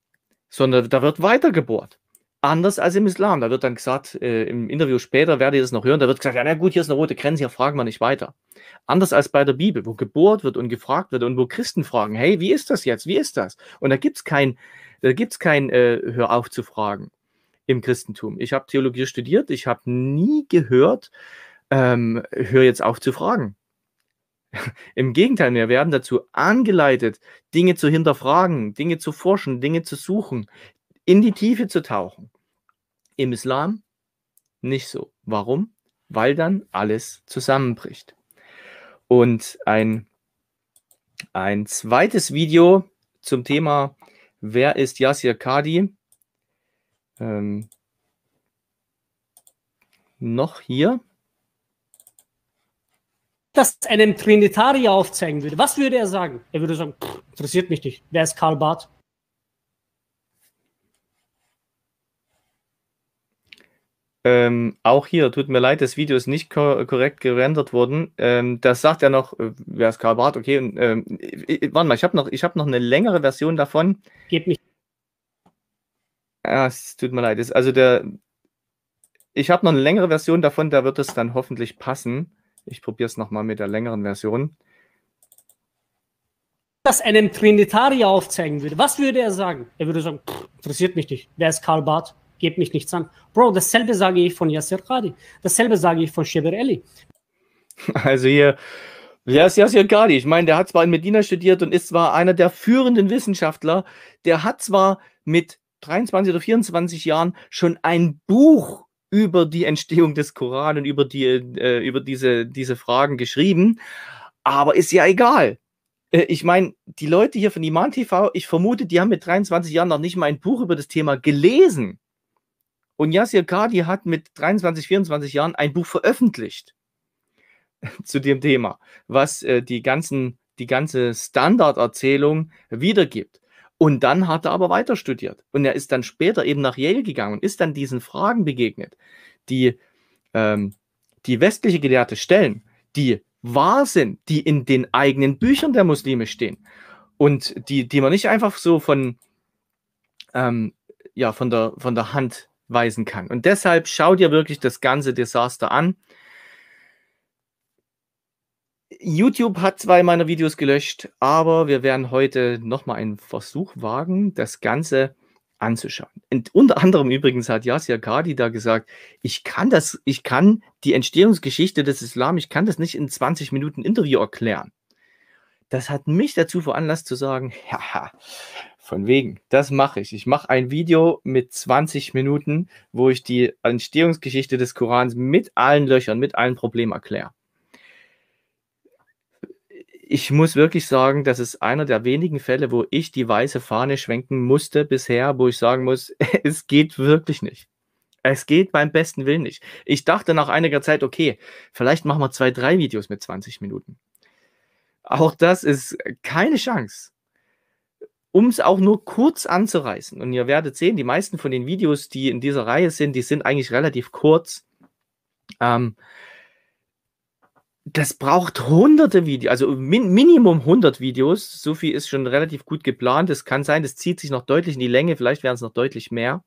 sondern da wird weitergebohrt. Anders als im Islam. Da wird dann gesagt, äh, im Interview später werdet ihr das noch hören, da wird gesagt, ja, na gut, hier ist eine rote Grenze, hier fragen wir nicht weiter. Anders als bei der Bibel, wo gebohrt wird und gefragt wird und wo Christen fragen, hey, wie ist das jetzt? Wie ist das? Und da gibt es kein, da gibt's kein äh, Hör auf zu fragen im Christentum. Ich habe Theologie studiert, ich habe nie gehört, ähm, hör jetzt auf zu fragen. Im Gegenteil, wir werden dazu angeleitet, Dinge zu hinterfragen, Dinge zu forschen, Dinge zu suchen, in die Tiefe zu tauchen. Im Islam nicht so. Warum? Weil dann alles zusammenbricht. Und ein, ein zweites Video zum Thema Wer ist Yasir Kadi? Ähm, noch hier. Das einem Trinitarier aufzeigen würde, was würde er sagen? Er würde sagen, interessiert mich nicht. Wer ist Karl Barth? Ähm, auch hier, tut mir leid, das Video ist nicht ko korrekt gerendert worden. Ähm, das sagt ja noch, äh, wer ist Karl Barth? Okay, und, ähm, äh, warte mal, ich habe noch, hab noch eine längere Version davon. Gebt mich. Ja, ah, es tut mir leid. Das, also der, ich habe noch eine längere Version davon, da wird es dann hoffentlich passen. Ich probiere es nochmal mit der längeren Version. Das einem Trinitarier aufzeigen würde, was würde er sagen? Er würde sagen, pff, interessiert mich nicht. Wer ist Karl Barth? gebt mich nichts an. Bro, dasselbe sage ich von Yasser Qadi. Dasselbe sage ich von Sheber Ali. Also hier, ist Yasser Qadi, ich meine, der hat zwar in Medina studiert und ist zwar einer der führenden Wissenschaftler, der hat zwar mit 23 oder 24 Jahren schon ein Buch über die Entstehung des Koran und über, die, äh, über diese, diese Fragen geschrieben, aber ist ja egal. Äh, ich meine, die Leute hier von Iman TV, ich vermute, die haben mit 23 Jahren noch nicht mal ein Buch über das Thema gelesen. Und Yasir Kadi hat mit 23, 24 Jahren ein Buch veröffentlicht zu dem Thema, was äh, die, ganzen, die ganze Standarderzählung wiedergibt. Und dann hat er aber weiter studiert. Und er ist dann später eben nach Yale gegangen und ist dann diesen Fragen begegnet, die ähm, die westliche Gelehrte stellen, die wahr sind, die in den eigenen Büchern der Muslime stehen und die, die man nicht einfach so von, ähm, ja, von, der, von der Hand weisen kann. Und deshalb schau dir wirklich das ganze Desaster an. YouTube hat zwei meiner Videos gelöscht, aber wir werden heute nochmal einen Versuch wagen, das Ganze anzuschauen. Und unter anderem übrigens hat Yasir Kadi da gesagt, ich kann das, ich kann die Entstehungsgeschichte des Islam, ich kann das nicht in 20 Minuten Interview erklären. Das hat mich dazu veranlasst zu sagen, haha, von wegen, das mache ich. Ich mache ein Video mit 20 Minuten, wo ich die Entstehungsgeschichte des Korans mit allen Löchern, mit allen Problemen erkläre. Ich muss wirklich sagen, das ist einer der wenigen Fälle, wo ich die weiße Fahne schwenken musste bisher, wo ich sagen muss, es geht wirklich nicht. Es geht beim besten Willen nicht. Ich dachte nach einiger Zeit, okay, vielleicht machen wir zwei, drei Videos mit 20 Minuten. Auch das ist keine Chance um es auch nur kurz anzureißen. Und ihr werdet sehen, die meisten von den Videos, die in dieser Reihe sind, die sind eigentlich relativ kurz. Ähm, das braucht hunderte Videos, also min Minimum 100 Videos. So viel ist schon relativ gut geplant. Es kann sein, das zieht sich noch deutlich in die Länge, vielleicht werden es noch deutlich mehr.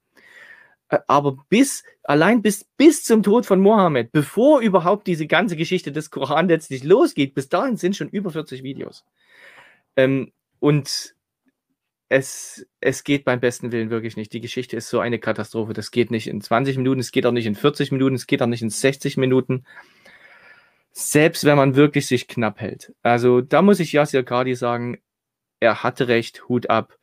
Äh, aber bis, allein bis, bis zum Tod von Mohammed, bevor überhaupt diese ganze Geschichte des Koran letztlich losgeht, bis dahin sind schon über 40 Videos. Ähm, und es, es geht beim besten Willen wirklich nicht. Die Geschichte ist so eine Katastrophe. Das geht nicht in 20 Minuten, es geht auch nicht in 40 Minuten, es geht auch nicht in 60 Minuten. Selbst wenn man wirklich sich knapp hält. Also da muss ich Yasir Kadi sagen, er hatte recht, Hut ab.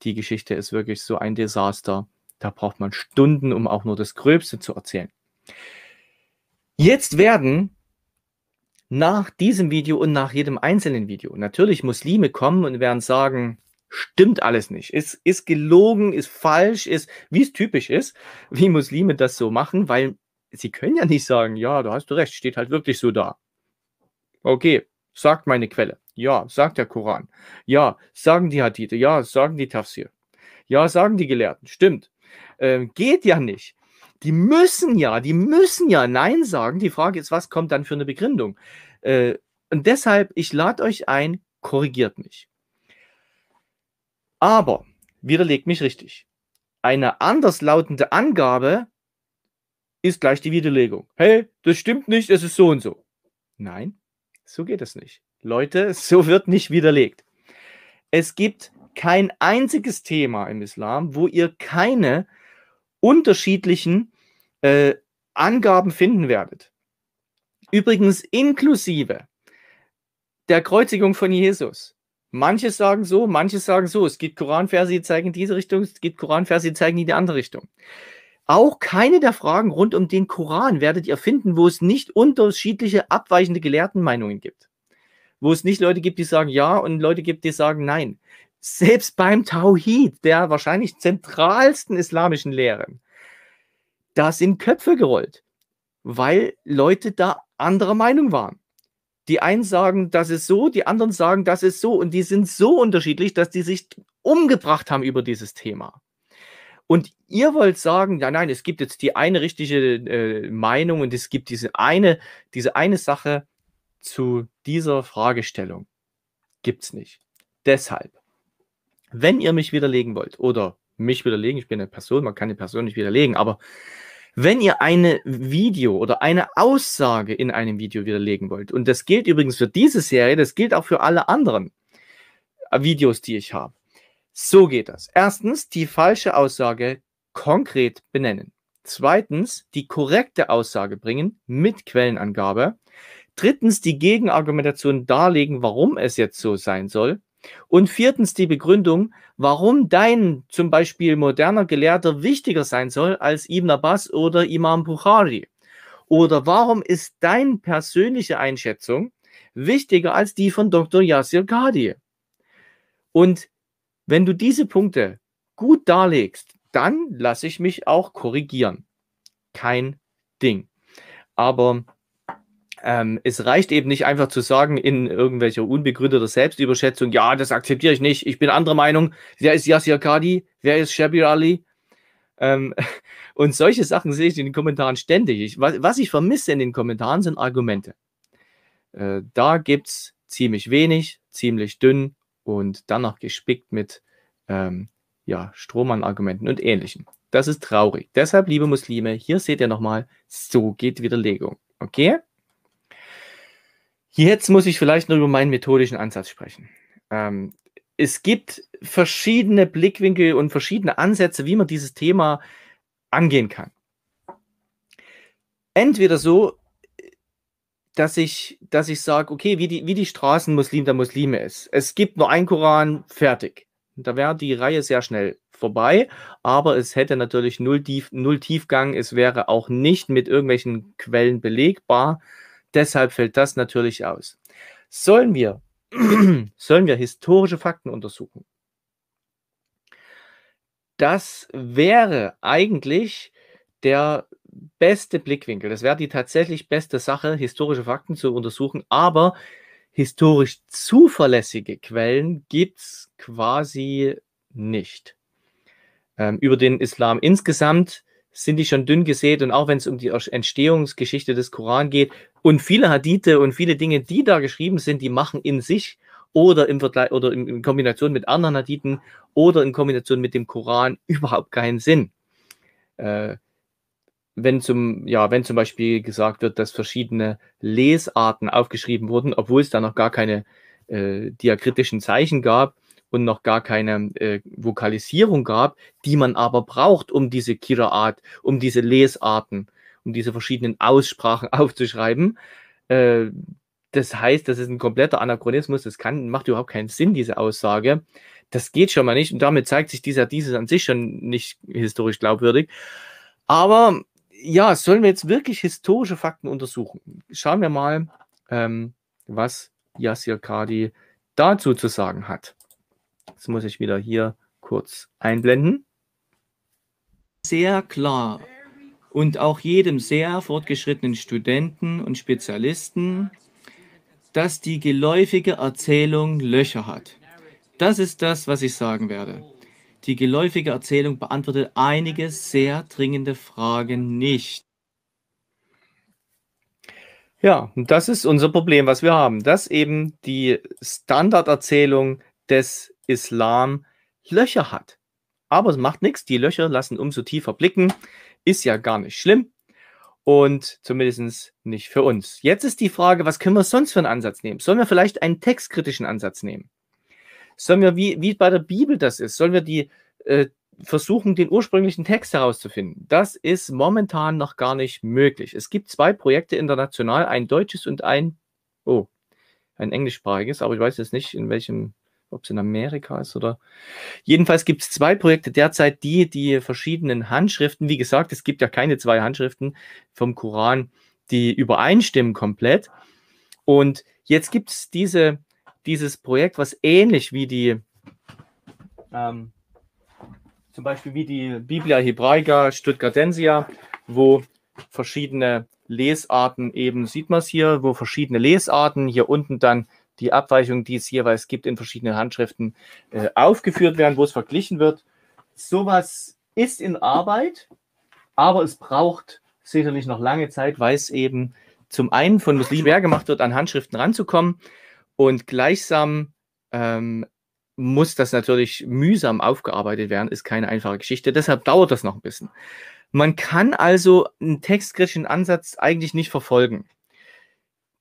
Die Geschichte ist wirklich so ein Desaster. Da braucht man Stunden, um auch nur das Gröbste zu erzählen. Jetzt werden nach diesem Video und nach jedem einzelnen Video natürlich Muslime kommen und werden sagen, Stimmt alles nicht. Ist, ist gelogen, ist falsch, ist, wie es typisch ist, wie Muslime das so machen, weil sie können ja nicht sagen, ja, da hast du recht, steht halt wirklich so da. Okay, sagt meine Quelle. Ja, sagt der Koran. Ja, sagen die Hadithe. Ja, sagen die Tafsir. Ja, sagen die Gelehrten. Stimmt. Ähm, geht ja nicht. Die müssen ja, die müssen ja Nein sagen. Die Frage ist, was kommt dann für eine Begründung? Äh, und deshalb, ich lade euch ein, korrigiert mich. Aber, widerlegt mich richtig, eine anderslautende Angabe ist gleich die Widerlegung. Hey, das stimmt nicht, es ist so und so. Nein, so geht es nicht. Leute, so wird nicht widerlegt. Es gibt kein einziges Thema im Islam, wo ihr keine unterschiedlichen äh, Angaben finden werdet. Übrigens inklusive der Kreuzigung von Jesus, Manche sagen so, manche sagen so. Es gibt Koranverse, die zeigen diese Richtung, es gibt Koranverse, die zeigen in die andere Richtung. Auch keine der Fragen rund um den Koran werdet ihr finden, wo es nicht unterschiedliche abweichende Gelehrtenmeinungen gibt. Wo es nicht Leute gibt, die sagen ja und Leute gibt, die sagen nein. Selbst beim Tauhid, der wahrscheinlich zentralsten islamischen Lehre, da sind Köpfe gerollt, weil Leute da anderer Meinung waren. Die einen sagen, das ist so, die anderen sagen, das ist so. Und die sind so unterschiedlich, dass die sich umgebracht haben über dieses Thema. Und ihr wollt sagen, ja, nein, es gibt jetzt die eine richtige äh, Meinung und es gibt diese eine, diese eine Sache zu dieser Fragestellung. Gibt's nicht. Deshalb, wenn ihr mich widerlegen wollt oder mich widerlegen, ich bin eine Person, man kann eine Person nicht widerlegen, aber wenn ihr eine Video oder eine Aussage in einem Video widerlegen wollt, und das gilt übrigens für diese Serie, das gilt auch für alle anderen äh, Videos, die ich habe. So geht das. Erstens, die falsche Aussage konkret benennen. Zweitens, die korrekte Aussage bringen mit Quellenangabe. Drittens, die Gegenargumentation darlegen, warum es jetzt so sein soll. Und viertens die Begründung, warum dein zum Beispiel moderner Gelehrter wichtiger sein soll als Ibn Abbas oder Imam Bukhari. Oder warum ist deine persönliche Einschätzung wichtiger als die von Dr. Yasir Ghadi? Und wenn du diese Punkte gut darlegst, dann lasse ich mich auch korrigieren. Kein Ding. Aber ähm, es reicht eben nicht einfach zu sagen in irgendwelcher unbegründeter Selbstüberschätzung, ja, das akzeptiere ich nicht, ich bin anderer Meinung, wer ist Yassir Kadi, wer ist Shabir Ali? Ähm, und solche Sachen sehe ich in den Kommentaren ständig. Ich, was, was, ich vermisse in den Kommentaren sind Argumente. Äh, da gibt es ziemlich wenig, ziemlich dünn und danach gespickt mit ähm, ja, Strohmann-Argumenten und ähnlichem. Das ist traurig. Deshalb, liebe Muslime, hier seht ihr nochmal, so geht Widerlegung. Okay? Jetzt muss ich vielleicht noch über meinen methodischen Ansatz sprechen. Ähm, es gibt verschiedene Blickwinkel und verschiedene Ansätze, wie man dieses Thema angehen kann. Entweder so, dass ich, dass ich sage, okay, wie die, wie die Straßenmuslim der Muslime ist. Es gibt nur einen Koran, fertig. Da wäre die Reihe sehr schnell vorbei, aber es hätte natürlich null, Tief, null Tiefgang. Es wäre auch nicht mit irgendwelchen Quellen belegbar. Deshalb fällt das natürlich aus. Sollen wir, sollen wir historische Fakten untersuchen? Das wäre eigentlich der beste Blickwinkel. Das wäre die tatsächlich beste Sache, historische Fakten zu untersuchen. Aber historisch zuverlässige Quellen gibt es quasi nicht. Ähm, über den Islam insgesamt sind die schon dünn gesät und auch wenn es um die Entstehungsgeschichte des Koran geht, und viele Hadithe und viele Dinge, die da geschrieben sind, die machen in sich oder, im Vergleich, oder in, in Kombination mit anderen Hadithen oder in Kombination mit dem Koran überhaupt keinen Sinn. Äh, wenn zum, ja, wenn zum Beispiel gesagt wird, dass verschiedene Lesarten aufgeschrieben wurden, obwohl es da noch gar keine äh, diakritischen Zeichen gab und noch gar keine äh, Vokalisierung gab, die man aber braucht, um diese Kiraat, um diese Lesarten um diese verschiedenen Aussprachen aufzuschreiben. Äh, das heißt, das ist ein kompletter Anachronismus. Das kann, macht überhaupt keinen Sinn, diese Aussage. Das geht schon mal nicht. Und damit zeigt sich dieser, dieses an sich schon nicht historisch glaubwürdig. Aber ja, sollen wir jetzt wirklich historische Fakten untersuchen? Schauen wir mal, ähm, was Yassir Kadi dazu zu sagen hat. Das muss ich wieder hier kurz einblenden. Sehr klar und auch jedem sehr fortgeschrittenen Studenten und Spezialisten, dass die geläufige Erzählung Löcher hat. Das ist das, was ich sagen werde. Die geläufige Erzählung beantwortet einige sehr dringende Fragen nicht. Ja, das ist unser Problem, was wir haben, dass eben die Standarderzählung des Islam Löcher hat. Aber es macht nichts, die Löcher lassen umso tiefer blicken. Ist ja gar nicht schlimm und zumindest nicht für uns. Jetzt ist die Frage, was können wir sonst für einen Ansatz nehmen? Sollen wir vielleicht einen textkritischen Ansatz nehmen? Sollen wir, wie, wie bei der Bibel das ist, sollen wir die äh, versuchen, den ursprünglichen Text herauszufinden? Das ist momentan noch gar nicht möglich. Es gibt zwei Projekte international, ein deutsches und ein, oh, ein englischsprachiges, aber ich weiß jetzt nicht, in welchem ob es in Amerika ist oder. Jedenfalls gibt es zwei Projekte derzeit, die die verschiedenen Handschriften, wie gesagt, es gibt ja keine zwei Handschriften vom Koran, die übereinstimmen komplett. Und jetzt gibt es diese, dieses Projekt, was ähnlich wie die, ähm, zum Beispiel wie die Biblia Hebraica Stuttgartensia, wo verschiedene Lesarten eben, sieht man es hier, wo verschiedene Lesarten, hier unten dann die Abweichungen, die es jeweils gibt in verschiedenen Handschriften, äh, aufgeführt werden, wo es verglichen wird. Sowas ist in Arbeit, aber es braucht sicherlich noch lange Zeit, weil es eben zum einen von Muslimen schwer gemacht wird, an Handschriften ranzukommen und gleichsam ähm, muss das natürlich mühsam aufgearbeitet werden, ist keine einfache Geschichte. Deshalb dauert das noch ein bisschen. Man kann also einen textkritischen Ansatz eigentlich nicht verfolgen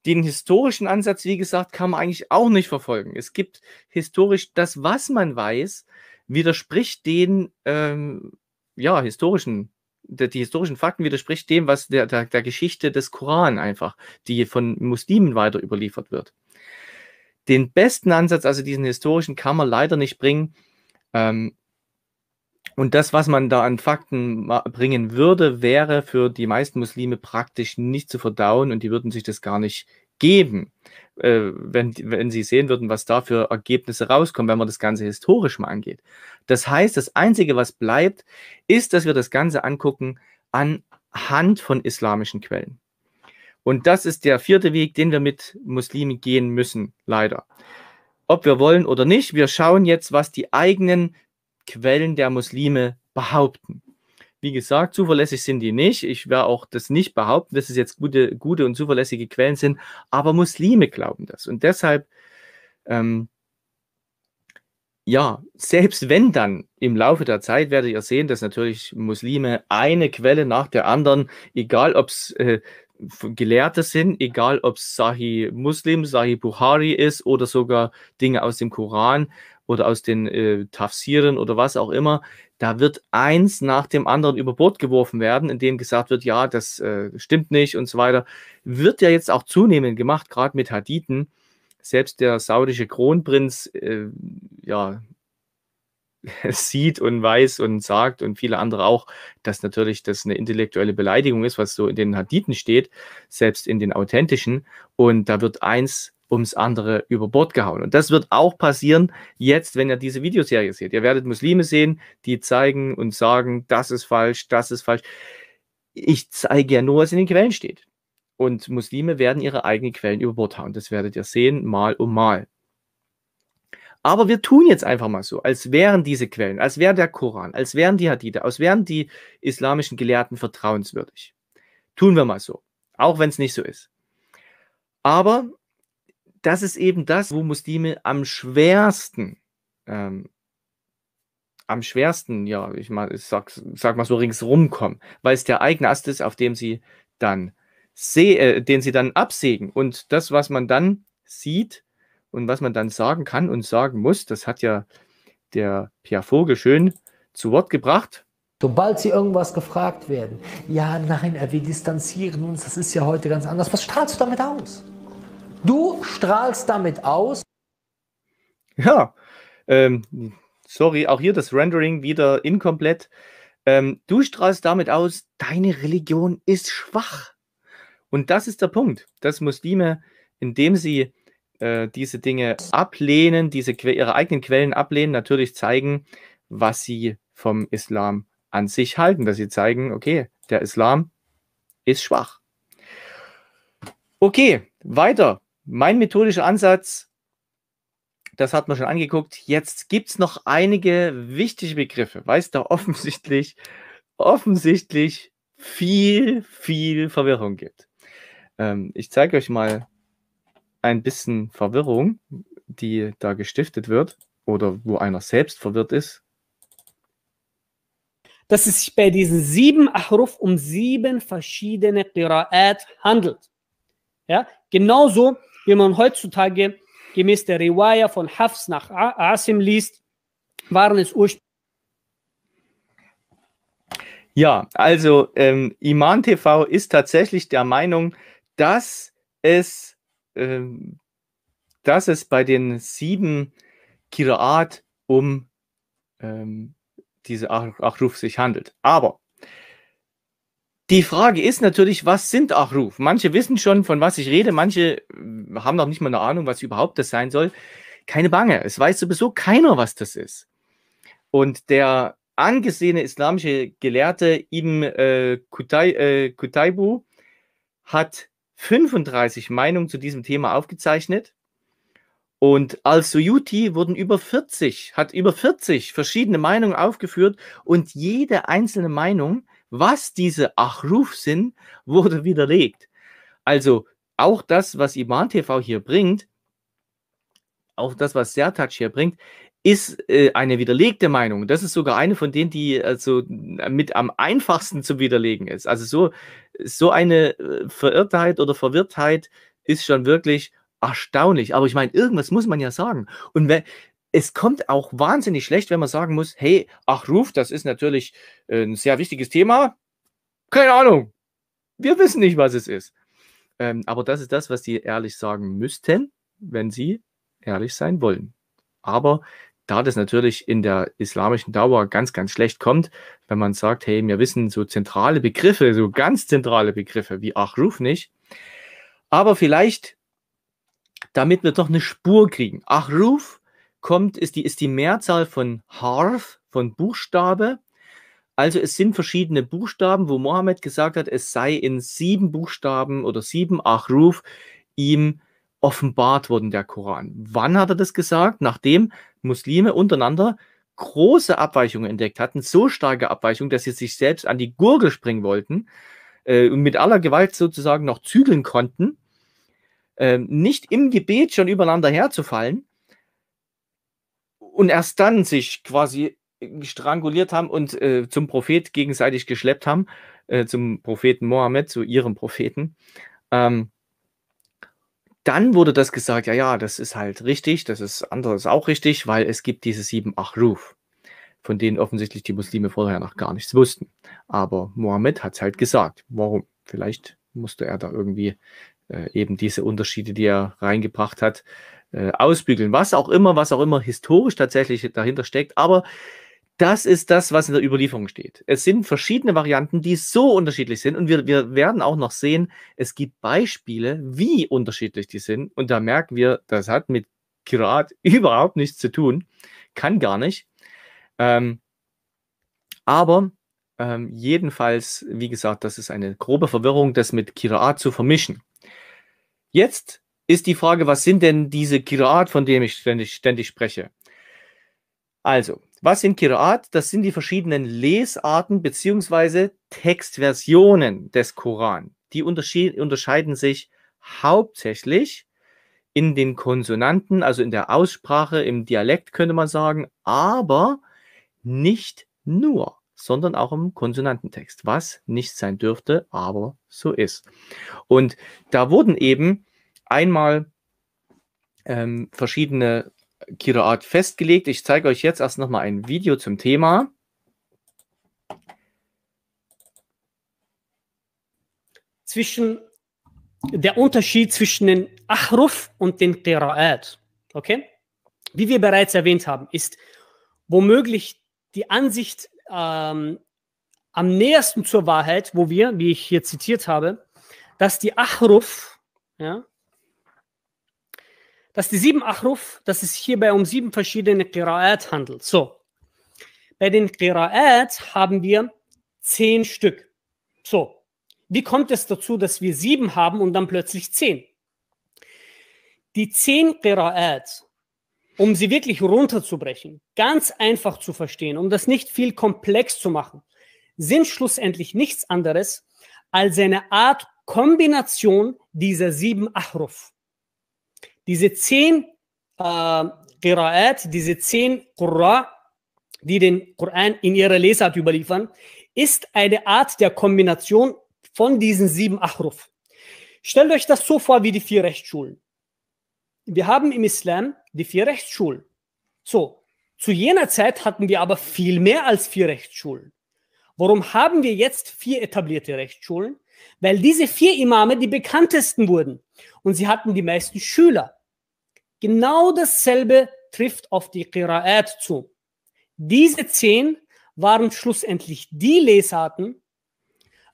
den historischen Ansatz, wie gesagt, kann man eigentlich auch nicht verfolgen. Es gibt historisch das, was man weiß, widerspricht den ähm, ja, historischen, die, historischen Fakten widerspricht dem, was der, der, der Geschichte des Koran einfach, die von Muslimen weiter überliefert wird. Den besten Ansatz, also diesen historischen, kann man leider nicht bringen. Ähm, und das, was man da an Fakten bringen würde, wäre für die meisten Muslime praktisch nicht zu verdauen und die würden sich das gar nicht geben, äh, wenn, wenn sie sehen würden, was da für Ergebnisse rauskommen, wenn man das Ganze historisch mal angeht. Das heißt, das Einzige, was bleibt, ist, dass wir das Ganze angucken anhand von islamischen Quellen. Und das ist der vierte Weg, den wir mit Muslimen gehen müssen, leider. Ob wir wollen oder nicht, wir schauen jetzt, was die eigenen Quellen der Muslime behaupten. Wie gesagt, zuverlässig sind die nicht. Ich werde auch das nicht behaupten, dass es jetzt gute, gute und zuverlässige Quellen sind, aber Muslime glauben das. Und deshalb, ähm, ja, selbst wenn dann im Laufe der Zeit werdet ihr sehen, dass natürlich Muslime eine Quelle nach der anderen, egal ob es äh, Gelehrte sind, egal ob es Sahih Muslim, Sahih Bukhari ist oder sogar Dinge aus dem Koran, oder aus den äh, Tafsiren oder was auch immer, da wird eins nach dem anderen über Bord geworfen werden, indem gesagt wird, ja, das äh, stimmt nicht und so weiter. Wird ja jetzt auch zunehmend gemacht, gerade mit Hadithen. Selbst der saudische Kronprinz, äh, ja, sieht und weiß und sagt und viele andere auch, dass natürlich das eine intellektuelle Beleidigung ist, was so in den Hadithen steht, selbst in den authentischen. Und da wird eins ums andere über Bord gehauen. Und das wird auch passieren jetzt, wenn ihr diese Videoserie seht. Ihr werdet Muslime sehen, die zeigen und sagen, das ist falsch, das ist falsch. Ich zeige ja nur, was in den Quellen steht. Und Muslime werden ihre eigenen Quellen über Bord hauen. Das werdet ihr sehen, mal um mal. Aber wir tun jetzt einfach mal so, als wären diese Quellen, als wäre der Koran, als wären die Hadithe, als wären die islamischen Gelehrten vertrauenswürdig. Tun wir mal so, auch wenn es nicht so ist. Aber das ist eben das, wo Muslime am schwersten, ähm, am schwersten, ja, ich, mal, ich sag, sag mal so ringsrum kommen, weil es der eigene Ast ist, auf dem sie dann seh, äh, den sie dann absägen. Und das, was man dann sieht und was man dann sagen kann und sagen muss, das hat ja der Pierre Vogel schön zu Wort gebracht. Sobald sie irgendwas gefragt werden, ja, nein, wir distanzieren uns, das ist ja heute ganz anders. Was strahlst du damit aus? Du strahlst damit aus. Ja, ähm, sorry, auch hier das Rendering wieder inkomplett. Ähm, du strahlst damit aus, deine Religion ist schwach. Und das ist der Punkt, dass Muslime, indem sie äh, diese Dinge ablehnen, diese ihre eigenen Quellen ablehnen, natürlich zeigen, was sie vom Islam an sich halten, dass sie zeigen, okay, der Islam ist schwach. Okay, weiter. Mein methodischer Ansatz, das hat man schon angeguckt. Jetzt gibt es noch einige wichtige Begriffe, weil es da offensichtlich, offensichtlich viel, viel Verwirrung gibt. Ähm, ich zeige euch mal ein bisschen Verwirrung, die da gestiftet wird oder wo einer selbst verwirrt ist. Dass es sich bei diesen sieben Ahruf um sieben verschiedene Qira'at handelt. Ja, genauso wie man heutzutage gemäß der Riwaya von Hafs nach Asim liest, waren es ursprünglich. Ja, also ähm, Iman TV ist tatsächlich der Meinung, dass es, ähm, dass es bei den sieben Kiraat um ähm, diese Achruf sich handelt. Aber die Frage ist natürlich, was sind Achruf? Manche wissen schon, von was ich rede, manche äh, haben noch nicht mal eine Ahnung, was überhaupt das sein soll. Keine Bange, es weiß sowieso keiner, was das ist. Und der angesehene islamische Gelehrte Ibn äh, Kutai, äh, hat 35 Meinungen zu diesem Thema aufgezeichnet. Und Al-Suyuti wurden über 40, hat über 40 verschiedene Meinungen aufgeführt und jede einzelne Meinung was diese Achruf sind, wurde widerlegt. Also auch das, was Iman TV hier bringt, auch das, was Sertac hier bringt, ist äh, eine widerlegte Meinung. Das ist sogar eine von denen, die also mit am einfachsten zu widerlegen ist. Also so, so eine äh, Verirrtheit oder Verwirrtheit ist schon wirklich erstaunlich. Aber ich meine, irgendwas muss man ja sagen. Und wenn, es kommt auch wahnsinnig schlecht, wenn man sagen muss, hey, ach Ruf, das ist natürlich äh, ein sehr wichtiges Thema. Keine Ahnung. Wir wissen nicht, was es ist. Ähm, aber das ist das, was die ehrlich sagen müssten, wenn sie ehrlich sein wollen. Aber da das natürlich in der islamischen Dauer ganz, ganz schlecht kommt, wenn man sagt, hey, wir wissen so zentrale Begriffe, so ganz zentrale Begriffe wie Achruf nicht. Aber vielleicht, damit wir doch eine Spur kriegen. Achruf kommt, ist die, ist die Mehrzahl von Harf, von Buchstabe. Also es sind verschiedene Buchstaben, wo Mohammed gesagt hat, es sei in sieben Buchstaben oder sieben Achruf ihm offenbart worden, der Koran. Wann hat er das gesagt? Nachdem Muslime untereinander große Abweichungen entdeckt hatten, so starke Abweichungen, dass sie sich selbst an die Gurgel springen wollten äh, und mit aller Gewalt sozusagen noch zügeln konnten, äh, nicht im Gebet schon übereinander herzufallen, und erst dann sich quasi äh, stranguliert haben und äh, zum Prophet gegenseitig geschleppt haben, äh, zum Propheten Mohammed, zu ihrem Propheten. Ähm, dann wurde das gesagt, ja, ja, das ist halt richtig, das ist anderes auch richtig, weil es gibt diese sieben Achruf, von denen offensichtlich die Muslime vorher noch gar nichts wussten. Aber Mohammed hat es halt gesagt. Warum? Vielleicht musste er da irgendwie äh, eben diese Unterschiede, die er reingebracht hat, äh, ausbügeln, was auch immer, was auch immer historisch tatsächlich dahinter steckt. Aber das ist das, was in der Überlieferung steht. Es sind verschiedene Varianten, die so unterschiedlich sind. Und wir, wir werden auch noch sehen, es gibt Beispiele, wie unterschiedlich die sind. Und da merken wir, das hat mit Kirat überhaupt nichts zu tun. Kann gar nicht. Ähm, aber ähm, jedenfalls, wie gesagt, das ist eine grobe Verwirrung, das mit Kiraat zu vermischen. Jetzt ist die Frage, was sind denn diese Kiraat, von denen ich ständig, ständig spreche? Also, was sind Kiraat? Das sind die verschiedenen Lesarten beziehungsweise Textversionen des Koran. Die unterscheiden sich hauptsächlich in den Konsonanten, also in der Aussprache, im Dialekt könnte man sagen, aber nicht nur, sondern auch im Konsonantentext, was nicht sein dürfte, aber so ist. Und da wurden eben einmal ähm, verschiedene Kiraat festgelegt. Ich zeige euch jetzt erst nochmal ein Video zum Thema. Zwischen der Unterschied zwischen den Ahruf und den Qiraat. Okay? Wie wir bereits erwähnt haben, ist womöglich die Ansicht ähm, am nähersten zur Wahrheit, wo wir, wie ich hier zitiert habe, dass die Ahruf, ja, dass die sieben Achruf, dass es hierbei um sieben verschiedene Qiraat handelt. So, bei den Qiraat haben wir zehn Stück. So, wie kommt es dazu, dass wir sieben haben und dann plötzlich zehn? Die zehn Qiraat, um sie wirklich runterzubrechen, ganz einfach zu verstehen, um das nicht viel komplex zu machen, sind schlussendlich nichts anderes als eine Art Kombination dieser sieben Achruf diese zehn äh, Qiraat, diese zehn Qurra, die den Koran in ihrer Lesart überliefern, ist eine Art der Kombination von diesen sieben Achruf. Stellt euch das so vor wie die vier Rechtsschulen. Wir haben im Islam die vier Rechtsschulen. So, zu jener Zeit hatten wir aber viel mehr als vier Rechtsschulen. Warum haben wir jetzt vier etablierte Rechtsschulen? weil diese vier Imame die bekanntesten wurden und sie hatten die meisten Schüler. Genau dasselbe trifft auf die Qira'at zu. Diese zehn waren schlussendlich die Lesarten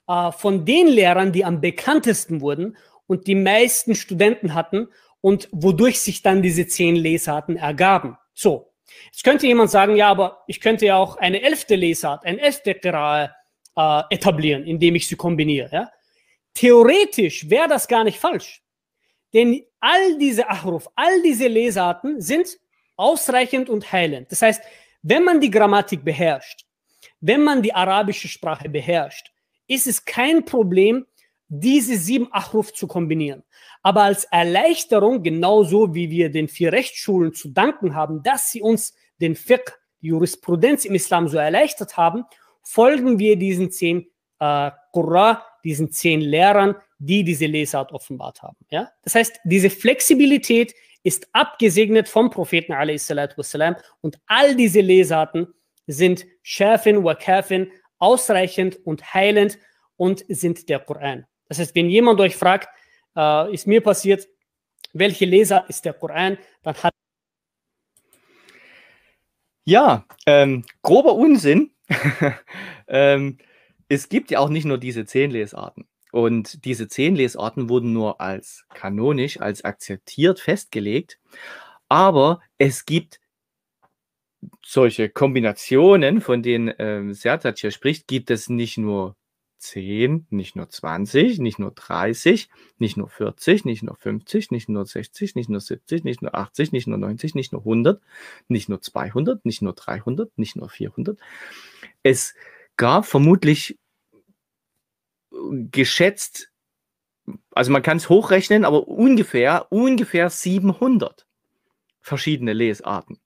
äh, von den Lehrern, die am bekanntesten wurden und die meisten Studenten hatten und wodurch sich dann diese zehn Lesarten ergaben. So, jetzt könnte jemand sagen, ja, aber ich könnte ja auch eine elfte Lesart, ein elfte Qira'at äh, etablieren, indem ich sie kombiniere. Ja? Theoretisch wäre das gar nicht falsch. Denn all diese Ahruf, all diese Lesarten sind ausreichend und heilend. Das heißt, wenn man die Grammatik beherrscht, wenn man die arabische Sprache beherrscht, ist es kein Problem, diese sieben Ahruf zu kombinieren. Aber als Erleichterung, genauso wie wir den vier Rechtsschulen zu danken haben, dass sie uns den Fiqh, die Jurisprudenz im Islam so erleichtert haben, folgen wir diesen zehn äh, diesen zehn Lehrern, die diese Lesart offenbart haben. Ja? Das heißt, diese Flexibilität ist abgesegnet vom Propheten والسلام, und all diese Lesarten sind Schärfen, Wakafin, ausreichend und heilend und sind der Koran. Das heißt, wenn jemand euch fragt, äh, ist mir passiert, welche Leser ist der Koran, dann hat ja, ähm, grober Unsinn. ähm, es gibt ja auch nicht nur diese zehn Lesarten. Und diese zehn Lesarten wurden nur als kanonisch, als akzeptiert festgelegt. Aber es gibt solche Kombinationen, von denen ähm, Sertac hier spricht, gibt es nicht nur zehn, nicht nur 20, nicht nur 30, nicht nur 40, nicht nur 50, nicht nur 60, nicht nur 70, nicht nur 80, nicht nur 90, nicht nur 100, nicht nur 200, nicht nur 300, nicht nur 400. Es gab, vermutlich äh, geschätzt, also man kann es hochrechnen, aber ungefähr, ungefähr 700 verschiedene Lesarten.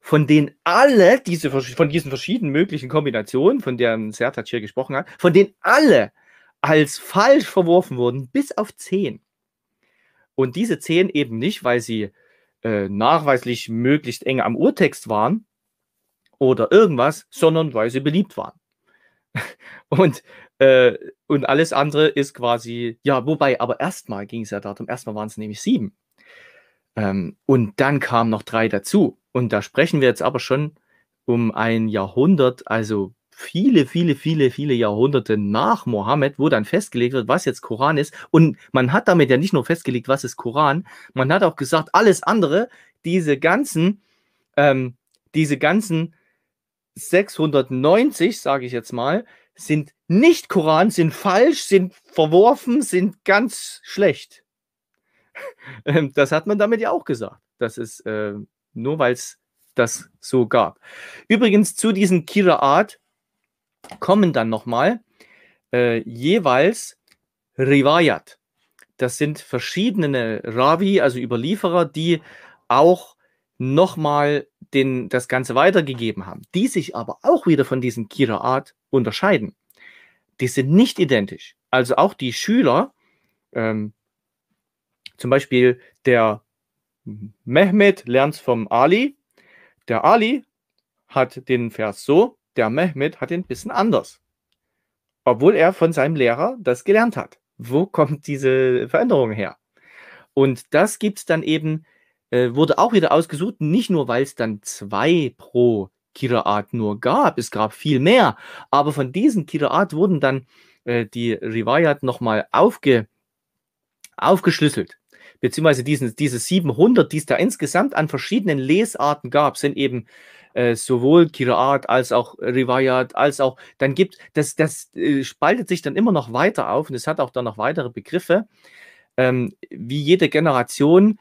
Von denen alle diese, von diesen verschiedenen möglichen Kombinationen, von denen Sertac hier gesprochen hat, von denen alle als falsch verworfen wurden, bis auf 10. Und diese 10 eben nicht, weil sie äh, nachweislich möglichst eng am Urtext waren, oder irgendwas, sondern weil sie beliebt waren. und, äh, und alles andere ist quasi, ja, wobei, aber erstmal ging es ja darum, erstmal waren es nämlich sieben. Ähm, und dann kamen noch drei dazu. Und da sprechen wir jetzt aber schon um ein Jahrhundert, also viele, viele, viele, viele Jahrhunderte nach Mohammed, wo dann festgelegt wird, was jetzt Koran ist. Und man hat damit ja nicht nur festgelegt, was ist Koran, man hat auch gesagt, alles andere, diese ganzen, ähm, diese ganzen 690, sage ich jetzt mal, sind nicht Koran, sind falsch, sind verworfen, sind ganz schlecht. Ähm, das hat man damit ja auch gesagt. Das ist äh, nur, weil es das so gab. Übrigens zu diesen Kiraat kommen dann nochmal äh, jeweils Rivayat. Das sind verschiedene Ravi, also Überlieferer, die auch nochmal den, das Ganze weitergegeben haben, die sich aber auch wieder von diesen Kira-Art unterscheiden. Die sind nicht identisch. Also auch die Schüler, ähm, zum Beispiel der Mehmet lernt vom Ali, der Ali hat den Vers so, der Mehmet hat ihn ein bisschen anders. Obwohl er von seinem Lehrer das gelernt hat. Wo kommt diese Veränderung her? Und das gibt es dann eben äh, wurde auch wieder ausgesucht, nicht nur, weil es dann zwei pro Kiraat nur gab, es gab viel mehr, aber von diesen Kiraat wurden dann äh, die Rivayat nochmal aufge, aufgeschlüsselt. Beziehungsweise diesen, diese 700, die es da insgesamt an verschiedenen Lesarten gab, sind eben äh, sowohl Kiraat als auch Rivayat, als auch, dann gibt, das, das äh, spaltet sich dann immer noch weiter auf und es hat auch dann noch weitere Begriffe, ähm, wie jede Generation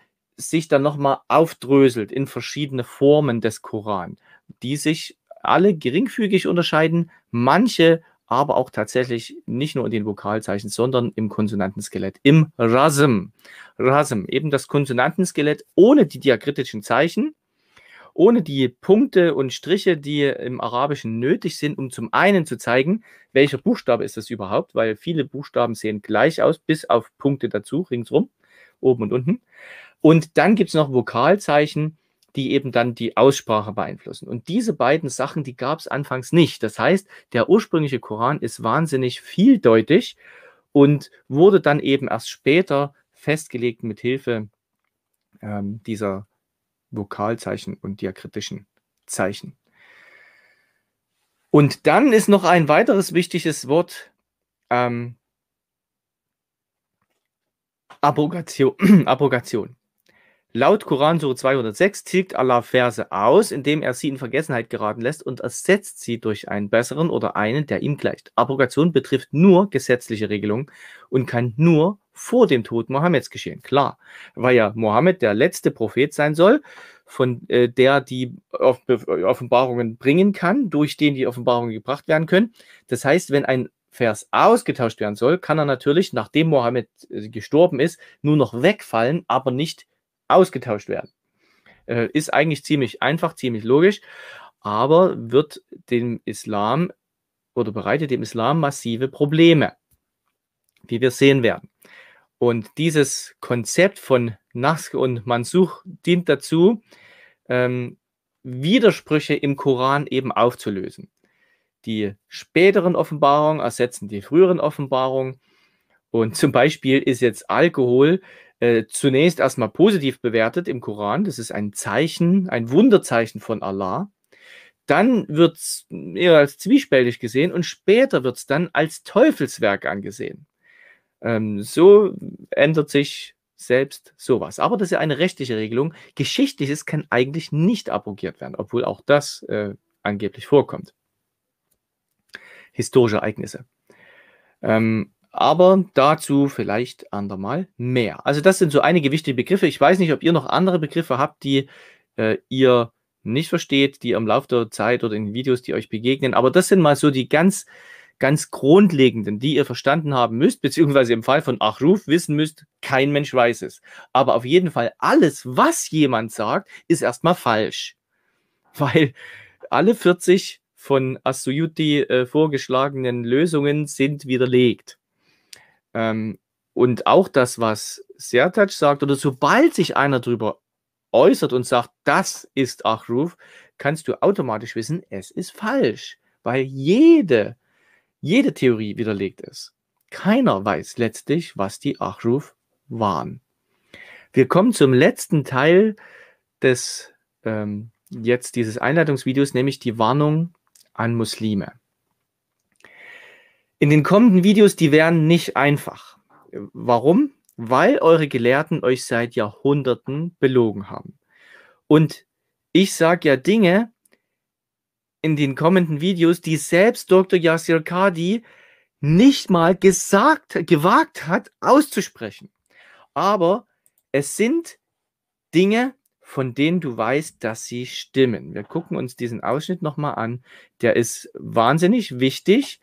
sich dann nochmal aufdröselt in verschiedene Formen des Koran, die sich alle geringfügig unterscheiden, manche aber auch tatsächlich nicht nur in den Vokalzeichen, sondern im Konsonantenskelett, im Rasm. Rasm, eben das Konsonantenskelett ohne die diakritischen Zeichen, ohne die Punkte und Striche, die im Arabischen nötig sind, um zum einen zu zeigen, welcher Buchstabe ist das überhaupt, weil viele Buchstaben sehen gleich aus, bis auf Punkte dazu ringsrum, oben und unten. Und dann gibt es noch Vokalzeichen, die eben dann die Aussprache beeinflussen. Und diese beiden Sachen, die gab es anfangs nicht. Das heißt, der ursprüngliche Koran ist wahnsinnig vieldeutig und wurde dann eben erst später festgelegt mit Hilfe ähm, dieser Vokalzeichen und diakritischen Zeichen. Und dann ist noch ein weiteres wichtiges Wort, ähm, Abrogation. Abrogation. Laut Koran Sure 206 tilgt Allah Verse aus, indem er sie in Vergessenheit geraten lässt und ersetzt sie durch einen besseren oder einen, der ihm gleicht. Abrogation betrifft nur gesetzliche Regelungen und kann nur vor dem Tod Mohammeds geschehen. Klar, weil ja Mohammed der letzte Prophet sein soll, von äh, der die äh, Offenbarungen bringen kann, durch den die Offenbarungen gebracht werden können. Das heißt, wenn ein Vers ausgetauscht werden soll, kann er natürlich, nachdem Mohammed äh, gestorben ist, nur noch wegfallen, aber nicht ausgetauscht werden. Äh, ist eigentlich ziemlich einfach, ziemlich logisch, aber wird dem Islam oder bereitet dem Islam massive Probleme, wie wir sehen werden. Und dieses Konzept von Nask und Mansuch dient dazu, ähm, Widersprüche im Koran eben aufzulösen. Die späteren Offenbarungen ersetzen die früheren Offenbarungen. Und zum Beispiel ist jetzt Alkohol äh, zunächst erstmal positiv bewertet im Koran. Das ist ein Zeichen, ein Wunderzeichen von Allah. Dann wird es eher als zwiespältig gesehen und später wird es dann als Teufelswerk angesehen. Ähm, so ändert sich selbst sowas. Aber das ist ja eine rechtliche Regelung. Geschichtliches kann eigentlich nicht abrogiert werden, obwohl auch das äh, angeblich vorkommt. Historische Ereignisse. Ähm, aber dazu vielleicht andermal mehr. Also das sind so einige wichtige Begriffe. Ich weiß nicht, ob ihr noch andere Begriffe habt, die äh, ihr nicht versteht, die im Laufe der Zeit oder in Videos, die euch begegnen. Aber das sind mal so die ganz, ganz grundlegenden, die ihr verstanden haben müsst, beziehungsweise im Fall von Achruf wissen müsst, kein Mensch weiß es. Aber auf jeden Fall alles, was jemand sagt, ist erstmal falsch. Weil alle 40 von Asuyuti äh, vorgeschlagenen Lösungen sind widerlegt. Ähm, und auch das, was Sertac sagt, oder sobald sich einer drüber äußert und sagt, das ist Achruf, kannst du automatisch wissen, es ist falsch, weil jede, jede Theorie widerlegt ist. Keiner weiß letztlich, was die Achruf waren. Wir kommen zum letzten Teil des ähm, jetzt dieses Einleitungsvideos, nämlich die Warnung an Muslime. In den kommenden Videos, die werden nicht einfach. Warum? Weil eure Gelehrten euch seit Jahrhunderten belogen haben. Und ich sage ja Dinge in den kommenden Videos, die selbst Dr. Yasir Kadi nicht mal gesagt, gewagt hat, auszusprechen. Aber es sind Dinge, von denen du weißt, dass sie stimmen. Wir gucken uns diesen Ausschnitt nochmal an. Der ist wahnsinnig wichtig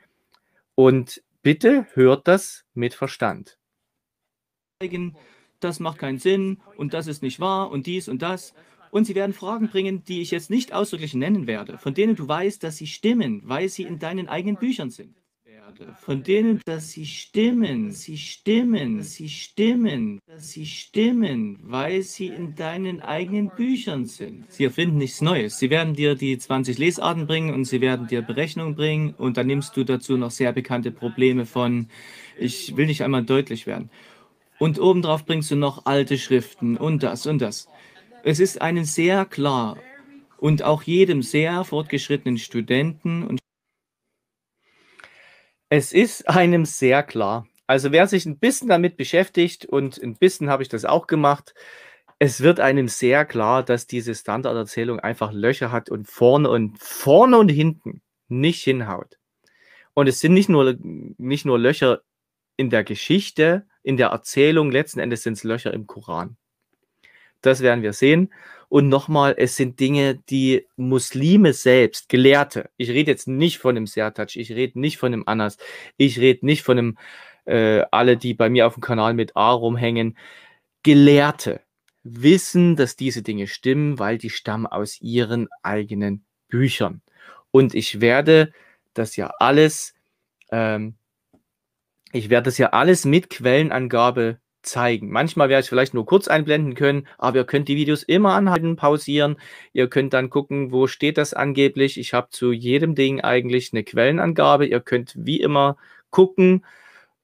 und bitte hört das mit Verstand. Das macht keinen Sinn und das ist nicht wahr und dies und das. Und sie werden Fragen bringen, die ich jetzt nicht ausdrücklich nennen werde, von denen du weißt, dass sie stimmen, weil sie in deinen eigenen Büchern sind werde, äh, von denen, dass sie stimmen, sie stimmen, sie stimmen, dass sie stimmen, weil sie in deinen eigenen Büchern sind. Sie erfinden nichts Neues. Sie werden dir die 20 Lesarten bringen und sie werden dir Berechnungen bringen und dann nimmst du dazu noch sehr bekannte Probleme von, ich will nicht einmal deutlich werden. Und obendrauf bringst du noch alte Schriften und das und das. Es ist einem sehr klar und auch jedem sehr fortgeschrittenen Studenten und es ist einem sehr klar. Also wer sich ein bisschen damit beschäftigt und ein bisschen habe ich das auch gemacht, es wird einem sehr klar, dass diese Standarderzählung einfach Löcher hat und vorne und vorne und hinten nicht hinhaut. Und es sind nicht nur, nicht nur Löcher in der Geschichte, in der Erzählung, letzten Endes sind es Löcher im Koran. Das werden wir sehen. Und nochmal, es sind Dinge, die Muslime selbst, Gelehrte, ich rede jetzt nicht von dem Sertac, ich rede nicht von dem Anas, ich rede nicht von dem, äh, alle, die bei mir auf dem Kanal mit A rumhängen, Gelehrte wissen, dass diese Dinge stimmen, weil die stammen aus ihren eigenen Büchern. Und ich werde das ja alles, ähm, ich werde das ja alles mit Quellenangabe zeigen. Manchmal werde ich vielleicht nur kurz einblenden können, aber ihr könnt die Videos immer anhalten, pausieren. Ihr könnt dann gucken, wo steht das angeblich. Ich habe zu jedem Ding eigentlich eine Quellenangabe. Ihr könnt wie immer gucken,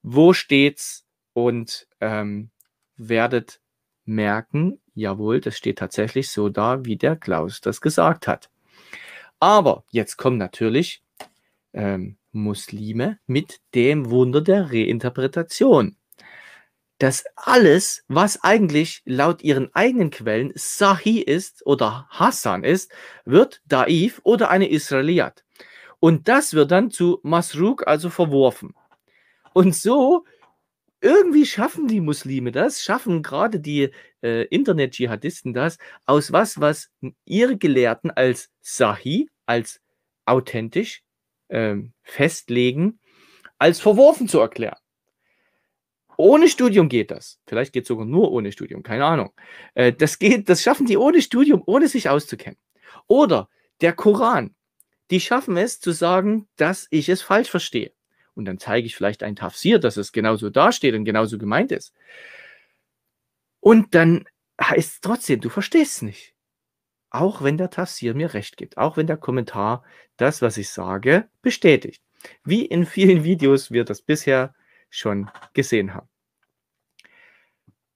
wo steht's und ähm, werdet merken, jawohl, das steht tatsächlich so da, wie der Klaus das gesagt hat. Aber jetzt kommen natürlich ähm, Muslime mit dem Wunder der Reinterpretation dass alles, was eigentlich laut ihren eigenen Quellen Sahi ist oder Hassan ist, wird Daif oder eine Israeliat. Und das wird dann zu Masruk, also verworfen. Und so irgendwie schaffen die Muslime das, schaffen gerade die äh, Internet-Dschihadisten das, aus was, was ihre Gelehrten als Sahi, als authentisch ähm, festlegen, als verworfen zu erklären. Ohne Studium geht das. Vielleicht geht es sogar nur ohne Studium, keine Ahnung. Äh, das geht, das schaffen die ohne Studium, ohne sich auszukennen. Oder der Koran. Die schaffen es zu sagen, dass ich es falsch verstehe. Und dann zeige ich vielleicht ein Tafsir, dass es genauso dasteht und genauso gemeint ist. Und dann heißt es trotzdem, du verstehst es nicht. Auch wenn der Tafsir mir recht gibt, auch wenn der Kommentar das, was ich sage, bestätigt. Wie in vielen Videos wir das bisher schon gesehen haben.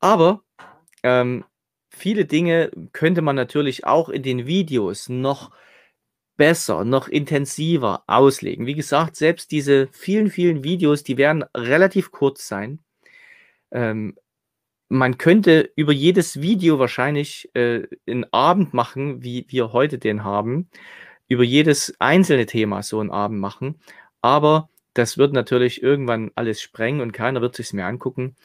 Aber ähm, viele Dinge könnte man natürlich auch in den Videos noch besser, noch intensiver auslegen. Wie gesagt, selbst diese vielen, vielen Videos, die werden relativ kurz sein. Ähm, man könnte über jedes Video wahrscheinlich äh, einen Abend machen, wie wir heute den haben, über jedes einzelne Thema so einen Abend machen. Aber das wird natürlich irgendwann alles sprengen und keiner wird sich mehr angucken.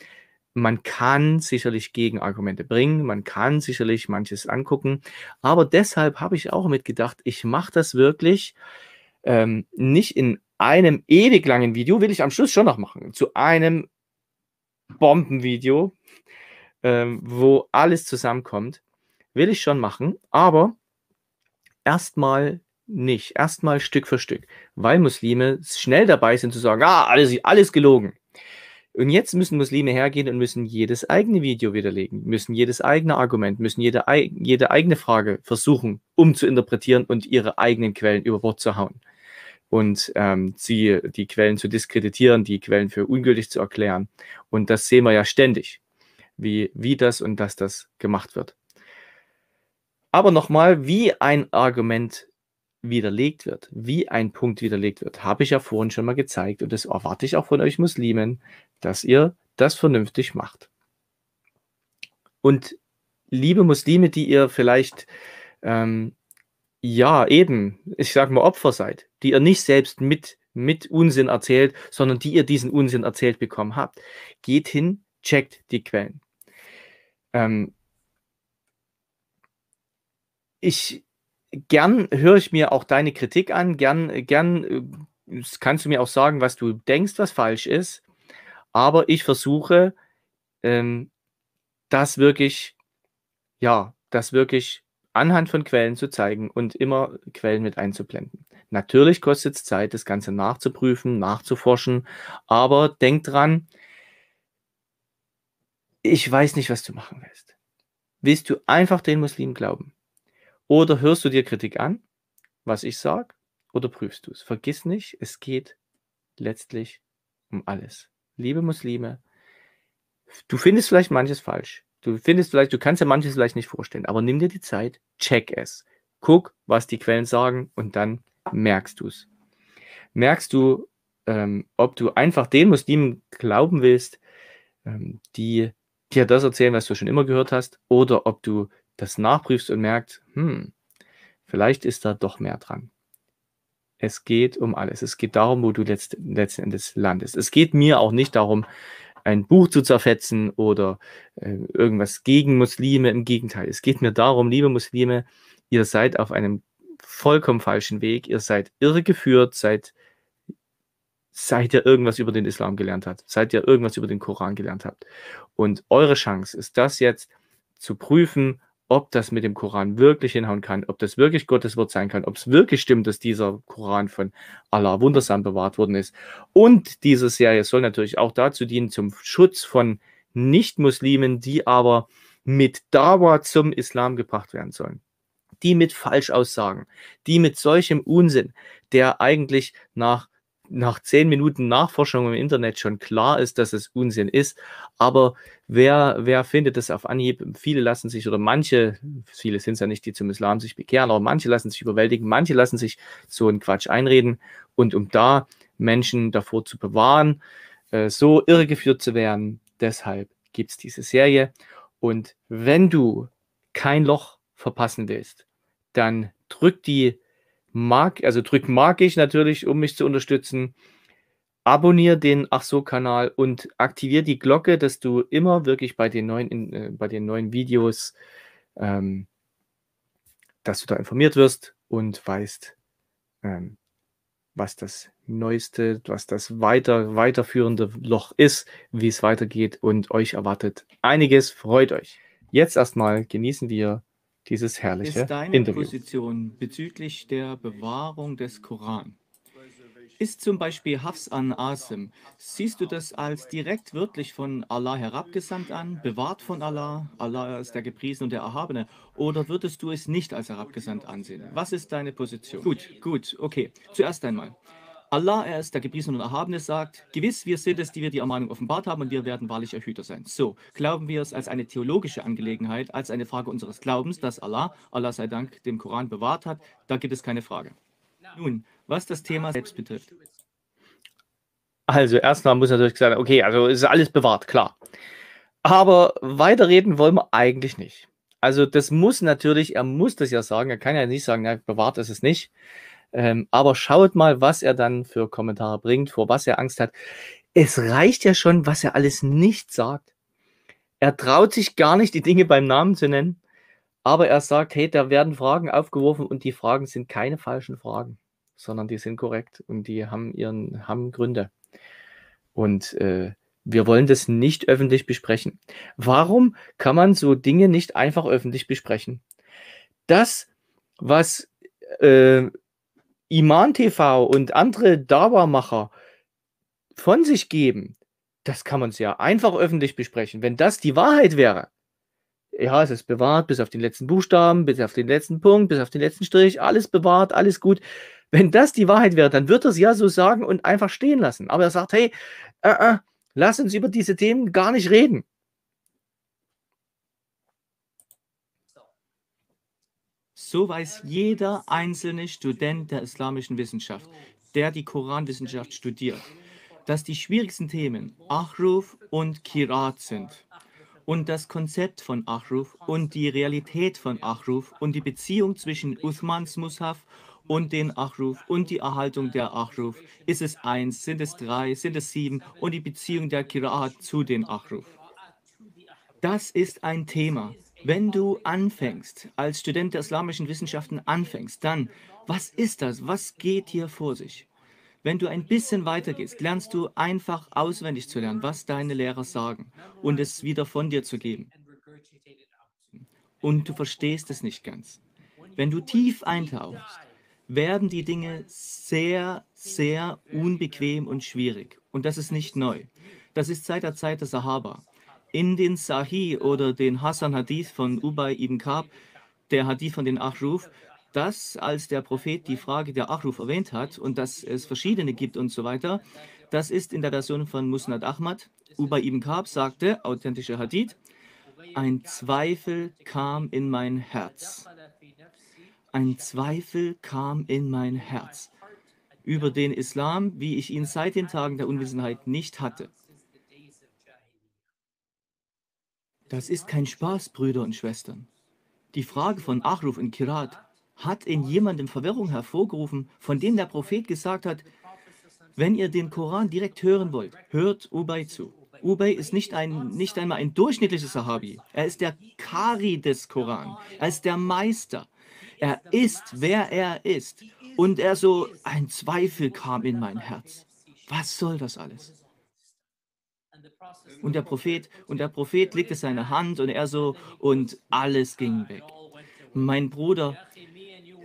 Man kann sicherlich Gegenargumente bringen, man kann sicherlich manches angucken, aber deshalb habe ich auch mitgedacht, ich mache das wirklich ähm, nicht in einem ewig langen Video, will ich am Schluss schon noch machen, zu einem Bombenvideo, ähm, wo alles zusammenkommt, will ich schon machen, aber erstmal nicht. Erstmal Stück für Stück, weil Muslime schnell dabei sind zu sagen, ah, alles, alles gelogen. Und jetzt müssen Muslime hergehen und müssen jedes eigene Video widerlegen, müssen jedes eigene Argument, müssen jede, jede eigene Frage versuchen, um zu interpretieren und ihre eigenen Quellen über Bord zu hauen. Und ähm, sie, die Quellen zu diskreditieren, die Quellen für ungültig zu erklären. Und das sehen wir ja ständig, wie, wie das und dass das gemacht wird. Aber nochmal, wie ein Argument widerlegt wird, wie ein Punkt widerlegt wird, habe ich ja vorhin schon mal gezeigt und das erwarte ich auch von euch Muslimen, dass ihr das vernünftig macht. Und liebe Muslime, die ihr vielleicht, ähm, ja, eben, ich sage mal, Opfer seid, die ihr nicht selbst mit, mit Unsinn erzählt, sondern die ihr diesen Unsinn erzählt bekommen habt, geht hin, checkt die Quellen. Ähm, ich gern höre ich mir auch deine Kritik an, gern, gern äh, kannst du mir auch sagen, was du denkst, was falsch ist. Aber ich versuche, ähm, das wirklich, ja, das wirklich anhand von Quellen zu zeigen und immer Quellen mit einzublenden. Natürlich kostet es Zeit, das Ganze nachzuprüfen, nachzuforschen, aber denk dran, ich weiß nicht, was du machen willst. Willst du einfach den Muslimen glauben? Oder hörst du dir Kritik an, was ich sage, oder prüfst du es? Vergiss nicht, es geht letztlich um alles. Liebe Muslime, du findest vielleicht manches falsch. Du findest vielleicht, du kannst ja manches vielleicht nicht vorstellen, aber nimm dir die Zeit, check es. Guck, was die Quellen sagen und dann merkst du es. Merkst du, ähm, ob du einfach den Muslimen glauben willst, ähm, die dir das erzählen, was du schon immer gehört hast, oder ob du das nachprüfst und merkt, hm, vielleicht ist da doch mehr dran. Es geht um alles. Es geht darum, wo du letzt, letzten Endes landest. Es geht mir auch nicht darum, ein Buch zu zerfetzen oder äh, irgendwas gegen Muslime. Im Gegenteil, es geht mir darum, liebe Muslime, ihr seid auf einem vollkommen falschen Weg. Ihr seid irregeführt, seid seit ihr irgendwas über den Islam gelernt habt, seit ihr irgendwas über den Koran gelernt habt. Und eure Chance ist das jetzt zu prüfen ob das mit dem Koran wirklich hinhauen kann, ob das wirklich Gottes Wort sein kann, ob es wirklich stimmt, dass dieser Koran von Allah wundersam bewahrt worden ist. Und diese Serie soll natürlich auch dazu dienen, zum Schutz von Nicht-Muslimen, die aber mit Dawa zum Islam gebracht werden sollen. Die mit Falschaussagen, die mit solchem Unsinn, der eigentlich nach nach zehn Minuten Nachforschung im Internet schon klar ist, dass es Unsinn ist. Aber wer, wer findet das auf Anhieb? Viele lassen sich oder manche, viele sind es ja nicht, die zum Islam sich bekehren, aber manche lassen sich überwältigen, manche lassen sich so einen Quatsch einreden. Und um da Menschen davor zu bewahren, äh, so irregeführt zu werden, deshalb gibt es diese Serie. Und wenn du kein Loch verpassen willst, dann drück die mag, also drückt mag ich natürlich, um mich zu unterstützen. Abonnier den Ach so Kanal und aktiviere die Glocke, dass du immer wirklich bei den neuen, in, äh, bei den neuen Videos, ähm, dass du da informiert wirst und weißt, ähm, was das Neueste, was das weiter, weiterführende Loch ist, wie es weitergeht und euch erwartet einiges. Freut euch. Jetzt erstmal genießen wir dieses herrliche ist deine Interview. Position bezüglich der Bewahrung des Koran? Ist zum Beispiel Hafs an Asim, siehst du das als direkt wörtlich von Allah herabgesandt an, bewahrt von Allah, Allah ist der Gepriesene und der Erhabene, oder würdest du es nicht als herabgesandt ansehen? Was ist deine Position? Gut, gut, okay. Zuerst einmal, Allah, er ist der Gepriesene und Erhabene, sagt, gewiss, wir sind es, die wir die Ermahnung offenbart haben und wir werden wahrlich Erhüter sein. So, glauben wir es als eine theologische Angelegenheit, als eine Frage unseres Glaubens, dass Allah, Allah sei Dank, dem Koran bewahrt hat, da gibt es keine Frage. Nun, was das Thema selbst betrifft. Also, erstmal muss natürlich sagen, okay, also ist alles bewahrt, klar. Aber weiterreden wollen wir eigentlich nicht. Also, das muss natürlich, er muss das ja sagen, er kann ja nicht sagen, na, bewahrt ist es nicht. Ähm, aber schaut mal, was er dann für Kommentare bringt, vor was er Angst hat. Es reicht ja schon, was er alles nicht sagt. Er traut sich gar nicht, die Dinge beim Namen zu nennen, aber er sagt, hey, da werden Fragen aufgeworfen und die Fragen sind keine falschen Fragen, sondern die sind korrekt und die haben ihren haben Gründe. Und äh, wir wollen das nicht öffentlich besprechen. Warum kann man so Dinge nicht einfach öffentlich besprechen? Das, was äh, Iman TV und andere Dawa-Macher von sich geben, das kann man sehr einfach öffentlich besprechen. Wenn das die Wahrheit wäre, ja, es ist bewahrt bis auf den letzten Buchstaben, bis auf den letzten Punkt, bis auf den letzten Strich, alles bewahrt, alles gut. Wenn das die Wahrheit wäre, dann wird er es ja so sagen und einfach stehen lassen. Aber er sagt, hey, äh, äh, lass uns über diese Themen gar nicht reden. So weiß jeder einzelne Student der islamischen Wissenschaft, der die Koranwissenschaft studiert, dass die schwierigsten Themen Achruf und Kirat sind und das Konzept von Achruf und die Realität von Achruf und die Beziehung zwischen Uthmans Mushaf und den Achruf und die Erhaltung der Achruf. Ist es eins, sind es drei, sind es sieben und die Beziehung der Kiraat zu den Achruf. Das ist ein Thema, wenn du anfängst, als Student der islamischen Wissenschaften anfängst, dann, was ist das? Was geht hier vor sich? Wenn du ein bisschen weitergehst, lernst du einfach auswendig zu lernen, was deine Lehrer sagen und es wieder von dir zu geben. Und du verstehst es nicht ganz. Wenn du tief eintauchst, werden die Dinge sehr, sehr unbequem und schwierig. Und das ist nicht neu. Das ist seit der Zeit der Sahaba. In den Sahih oder den Hassan Hadith von Ubay ibn Kab, der Hadith von den Achruf, dass als der Prophet die Frage der Achruf erwähnt hat und dass es verschiedene gibt und so weiter, das ist in der Version von Musnad Ahmad. Ubay ibn Kab sagte, authentischer Hadith, ein Zweifel kam in mein Herz. Ein Zweifel kam in mein Herz über den Islam, wie ich ihn seit den Tagen der Unwissenheit nicht hatte. Das ist kein Spaß, Brüder und Schwestern. Die Frage von Achruf in Kirat hat in jemandem Verwirrung hervorgerufen, von dem der Prophet gesagt hat, wenn ihr den Koran direkt hören wollt, hört Ubay zu. Ubay ist nicht, ein, nicht einmal ein durchschnittliches Sahabi. Er ist der Kari des Koran. Er ist der Meister. Er ist, wer er ist. Und er so, ein Zweifel kam in mein Herz. Was soll das alles? Und der Prophet, und der Prophet legte seine Hand und er so, und alles ging weg. Mein Bruder,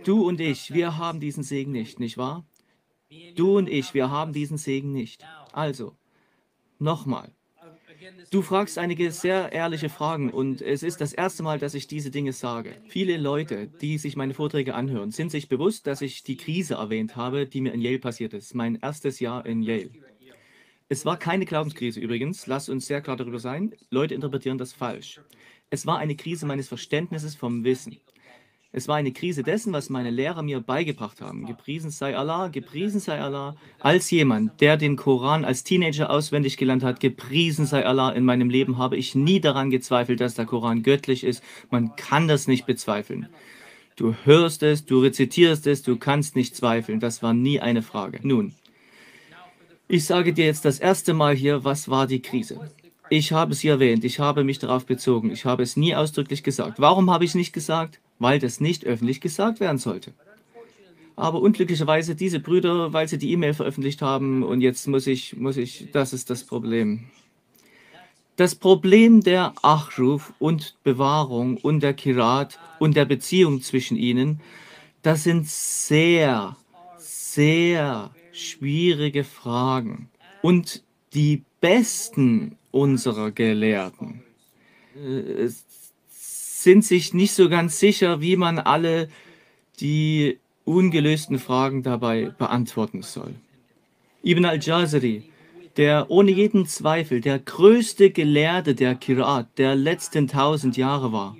du und ich, wir haben diesen Segen nicht, nicht wahr? Du und ich, wir haben diesen Segen nicht. Also, nochmal. Du fragst einige sehr ehrliche Fragen und es ist das erste Mal, dass ich diese Dinge sage. Viele Leute, die sich meine Vorträge anhören, sind sich bewusst, dass ich die Krise erwähnt habe, die mir in Yale passiert ist, mein erstes Jahr in Yale. Es war keine Glaubenskrise übrigens, lasst uns sehr klar darüber sein. Leute interpretieren das falsch. Es war eine Krise meines Verständnisses vom Wissen. Es war eine Krise dessen, was meine Lehrer mir beigebracht haben. Gepriesen sei Allah, gepriesen sei Allah. Als jemand, der den Koran als Teenager auswendig gelernt hat, gepriesen sei Allah, in meinem Leben habe ich nie daran gezweifelt, dass der Koran göttlich ist. Man kann das nicht bezweifeln. Du hörst es, du rezitierst es, du kannst nicht zweifeln. Das war nie eine Frage. Nun, ich sage dir jetzt das erste Mal hier, was war die Krise? Ich habe sie erwähnt, ich habe mich darauf bezogen, ich habe es nie ausdrücklich gesagt. Warum habe ich es nicht gesagt? Weil das nicht öffentlich gesagt werden sollte. Aber unglücklicherweise diese Brüder, weil sie die E-Mail veröffentlicht haben und jetzt muss ich, muss ich, das ist das Problem. Das Problem der Achruf und Bewahrung und der Kirat und der Beziehung zwischen ihnen, das sind sehr, sehr schwierige Fragen. Und die besten unserer Gelehrten äh, sind sich nicht so ganz sicher, wie man alle die ungelösten Fragen dabei beantworten soll. Ibn al-Jazari, der ohne jeden Zweifel der größte Gelehrte der Kirat der letzten tausend Jahre war.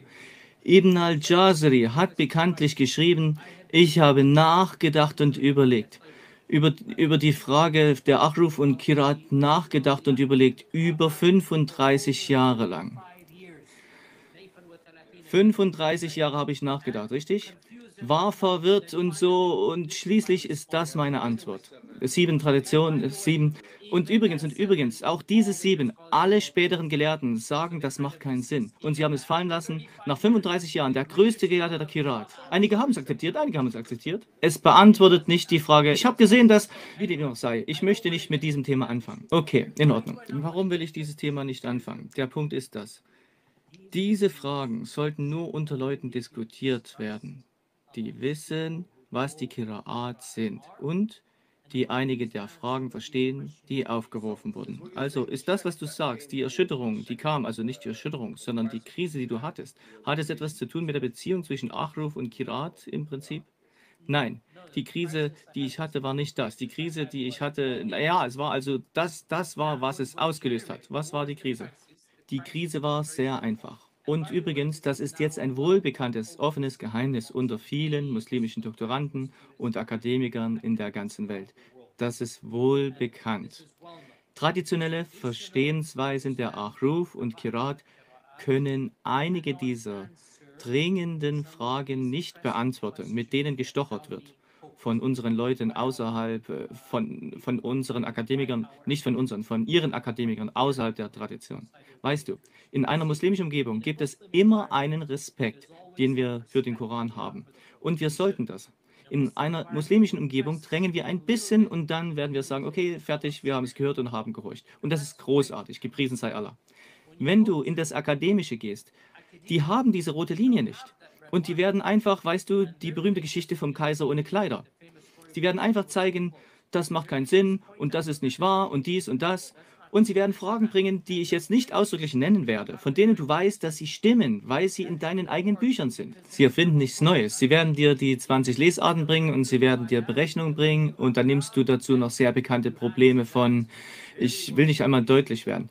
Ibn al-Jazari hat bekanntlich geschrieben, ich habe nachgedacht und überlegt über, über die Frage der Achruf und Kirat nachgedacht und überlegt, über 35 Jahre lang. 35 Jahre habe ich nachgedacht, richtig? war verwirrt und so. Und schließlich ist das meine Antwort. Sieben Traditionen, sieben. Und übrigens, und übrigens, auch diese sieben, alle späteren Gelehrten sagen, das macht keinen Sinn. Und sie haben es fallen lassen. Nach 35 Jahren, der größte Gelehrte der Kirat. Einige haben es akzeptiert, einige haben es akzeptiert. Es beantwortet nicht die Frage, ich habe gesehen, dass, wie dem auch sei, ich möchte nicht mit diesem Thema anfangen. Okay, in Ordnung. Warum will ich dieses Thema nicht anfangen? Der Punkt ist das. Diese Fragen sollten nur unter Leuten diskutiert werden die wissen, was die Kiraat sind und die einige der Fragen verstehen, die aufgeworfen wurden. Also ist das, was du sagst, die Erschütterung, die kam, also nicht die Erschütterung, sondern die Krise, die du hattest, hat es etwas zu tun mit der Beziehung zwischen Achruf und Kirat im Prinzip? Nein, die Krise, die ich hatte, war nicht das. Die Krise, die ich hatte, naja, es war also das, das war, was es ausgelöst hat. Was war die Krise? Die Krise war sehr einfach. Und übrigens, das ist jetzt ein wohlbekanntes, offenes Geheimnis unter vielen muslimischen Doktoranden und Akademikern in der ganzen Welt. Das ist wohlbekannt. Traditionelle Verstehensweisen der Ahruf und Kirat können einige dieser dringenden Fragen nicht beantworten, mit denen gestochert wird von unseren Leuten außerhalb, äh, von, von unseren Akademikern, nicht von unseren, von ihren Akademikern außerhalb der Tradition. Weißt du, in einer muslimischen Umgebung gibt es immer einen Respekt, den wir für den Koran haben. Und wir sollten das. In einer muslimischen Umgebung drängen wir ein bisschen und dann werden wir sagen, okay, fertig, wir haben es gehört und haben gehorcht. Und das ist großartig, gepriesen sei Allah. Wenn du in das Akademische gehst, die haben diese rote Linie nicht. Und die werden einfach, weißt du, die berühmte Geschichte vom Kaiser ohne Kleider. Sie werden einfach zeigen, das macht keinen Sinn und das ist nicht wahr und dies und das. Und sie werden Fragen bringen, die ich jetzt nicht ausdrücklich nennen werde, von denen du weißt, dass sie stimmen, weil sie in deinen eigenen Büchern sind. Sie erfinden nichts Neues. Sie werden dir die 20 Lesarten bringen und sie werden dir Berechnungen bringen und dann nimmst du dazu noch sehr bekannte Probleme von, ich will nicht einmal deutlich werden.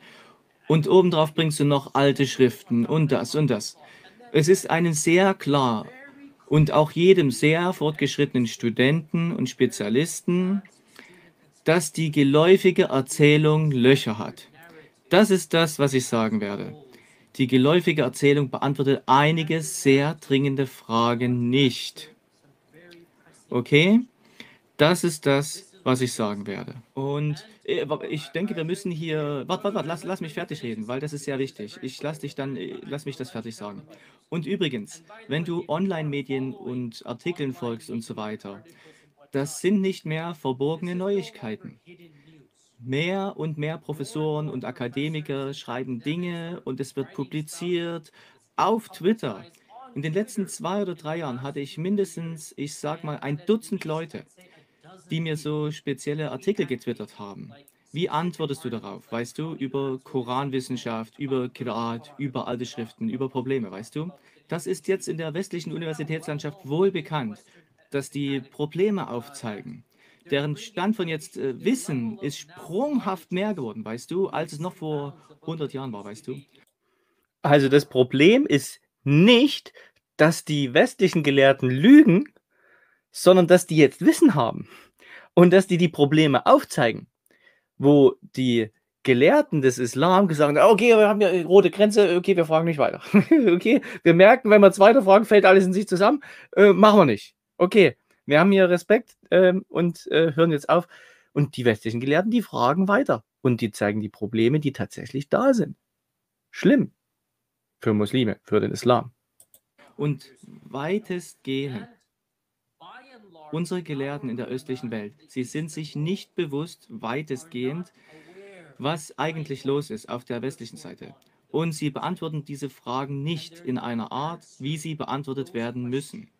Und obendrauf bringst du noch alte Schriften und das und das. Es ist einem sehr klar und auch jedem sehr fortgeschrittenen Studenten und Spezialisten, dass die geläufige Erzählung Löcher hat. Das ist das, was ich sagen werde. Die geläufige Erzählung beantwortet einige sehr dringende Fragen nicht. Okay? Das ist das, was ich sagen werde. Und äh, ich denke, wir müssen hier. Warte, warte, warte, lass, lass mich fertig reden, weil das ist sehr wichtig. Ich lass dich dann, äh, lass mich das fertig sagen. Und übrigens, wenn du Online-Medien und Artikeln folgst und so weiter, das sind nicht mehr verborgene Neuigkeiten. Mehr und mehr Professoren und Akademiker schreiben Dinge und es wird publiziert auf Twitter. In den letzten zwei oder drei Jahren hatte ich mindestens, ich sag mal, ein Dutzend Leute, die mir so spezielle Artikel getwittert haben. Wie antwortest du darauf? Weißt du, über Koranwissenschaft, über Qiraat, über alte Schriften, über Probleme, weißt du? Das ist jetzt in der westlichen Universitätslandschaft wohl bekannt, dass die Probleme aufzeigen. Deren Stand von jetzt äh, Wissen ist sprunghaft mehr geworden, weißt du, als es noch vor 100 Jahren war, weißt du? Also das Problem ist nicht, dass die westlichen Gelehrten lügen, sondern dass die jetzt Wissen haben und dass die die Probleme aufzeigen, wo die Gelehrten des Islam gesagt haben, okay, wir haben ja rote Grenze, okay, wir fragen nicht weiter. okay, wir merken, wenn wir es fragen, fällt alles in sich zusammen, äh, machen wir nicht. Okay, wir haben hier Respekt äh, und äh, hören jetzt auf. Und die westlichen Gelehrten, die fragen weiter und die zeigen die Probleme, die tatsächlich da sind. Schlimm für Muslime, für den Islam. Und weitestgehend unsere Gelehrten in der östlichen Welt. Sie sind sich nicht bewusst, weitestgehend, was eigentlich los ist auf der westlichen Seite. Und sie beantworten diese Fragen nicht in einer Art, wie sie beantwortet werden müssen.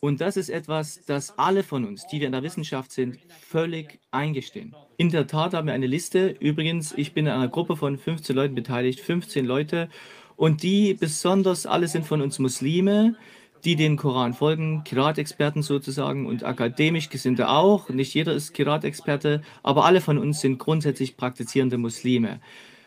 Und das ist etwas, das alle von uns, die wir in der Wissenschaft sind, völlig eingestehen. In der Tat haben wir eine Liste. Übrigens, ich bin in einer Gruppe von 15 Leuten beteiligt, 15 Leute. Und die besonders alle sind von uns Muslime die den Koran folgen, Kirat-Experten sozusagen und akademisch Gesinnte auch. Nicht jeder ist Kirat-Experte, aber alle von uns sind grundsätzlich praktizierende Muslime.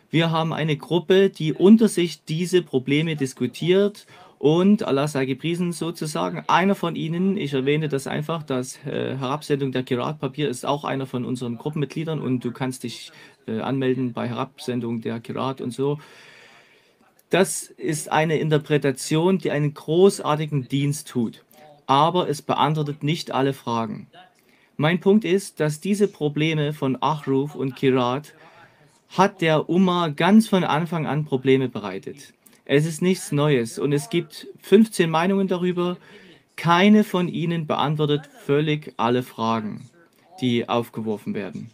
Wir haben eine Gruppe, die unter sich diese Probleme diskutiert und Allah sei gepriesen sozusagen. Einer von ihnen, ich erwähne das einfach, das äh, Herabsendung der Kirat-Papier ist auch einer von unseren Gruppenmitgliedern und du kannst dich äh, anmelden bei Herabsendung der Kirat und so. Das ist eine Interpretation, die einen großartigen Dienst tut, aber es beantwortet nicht alle Fragen. Mein Punkt ist, dass diese Probleme von Achruf und Kirat hat der Umma ganz von Anfang an Probleme bereitet. Es ist nichts Neues und es gibt 15 Meinungen darüber. Keine von ihnen beantwortet völlig alle Fragen, die aufgeworfen werden.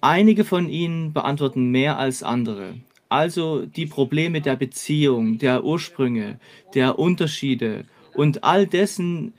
Einige von ihnen beantworten mehr als andere. Also die Probleme der Beziehung, der Ursprünge, der Unterschiede und all dessen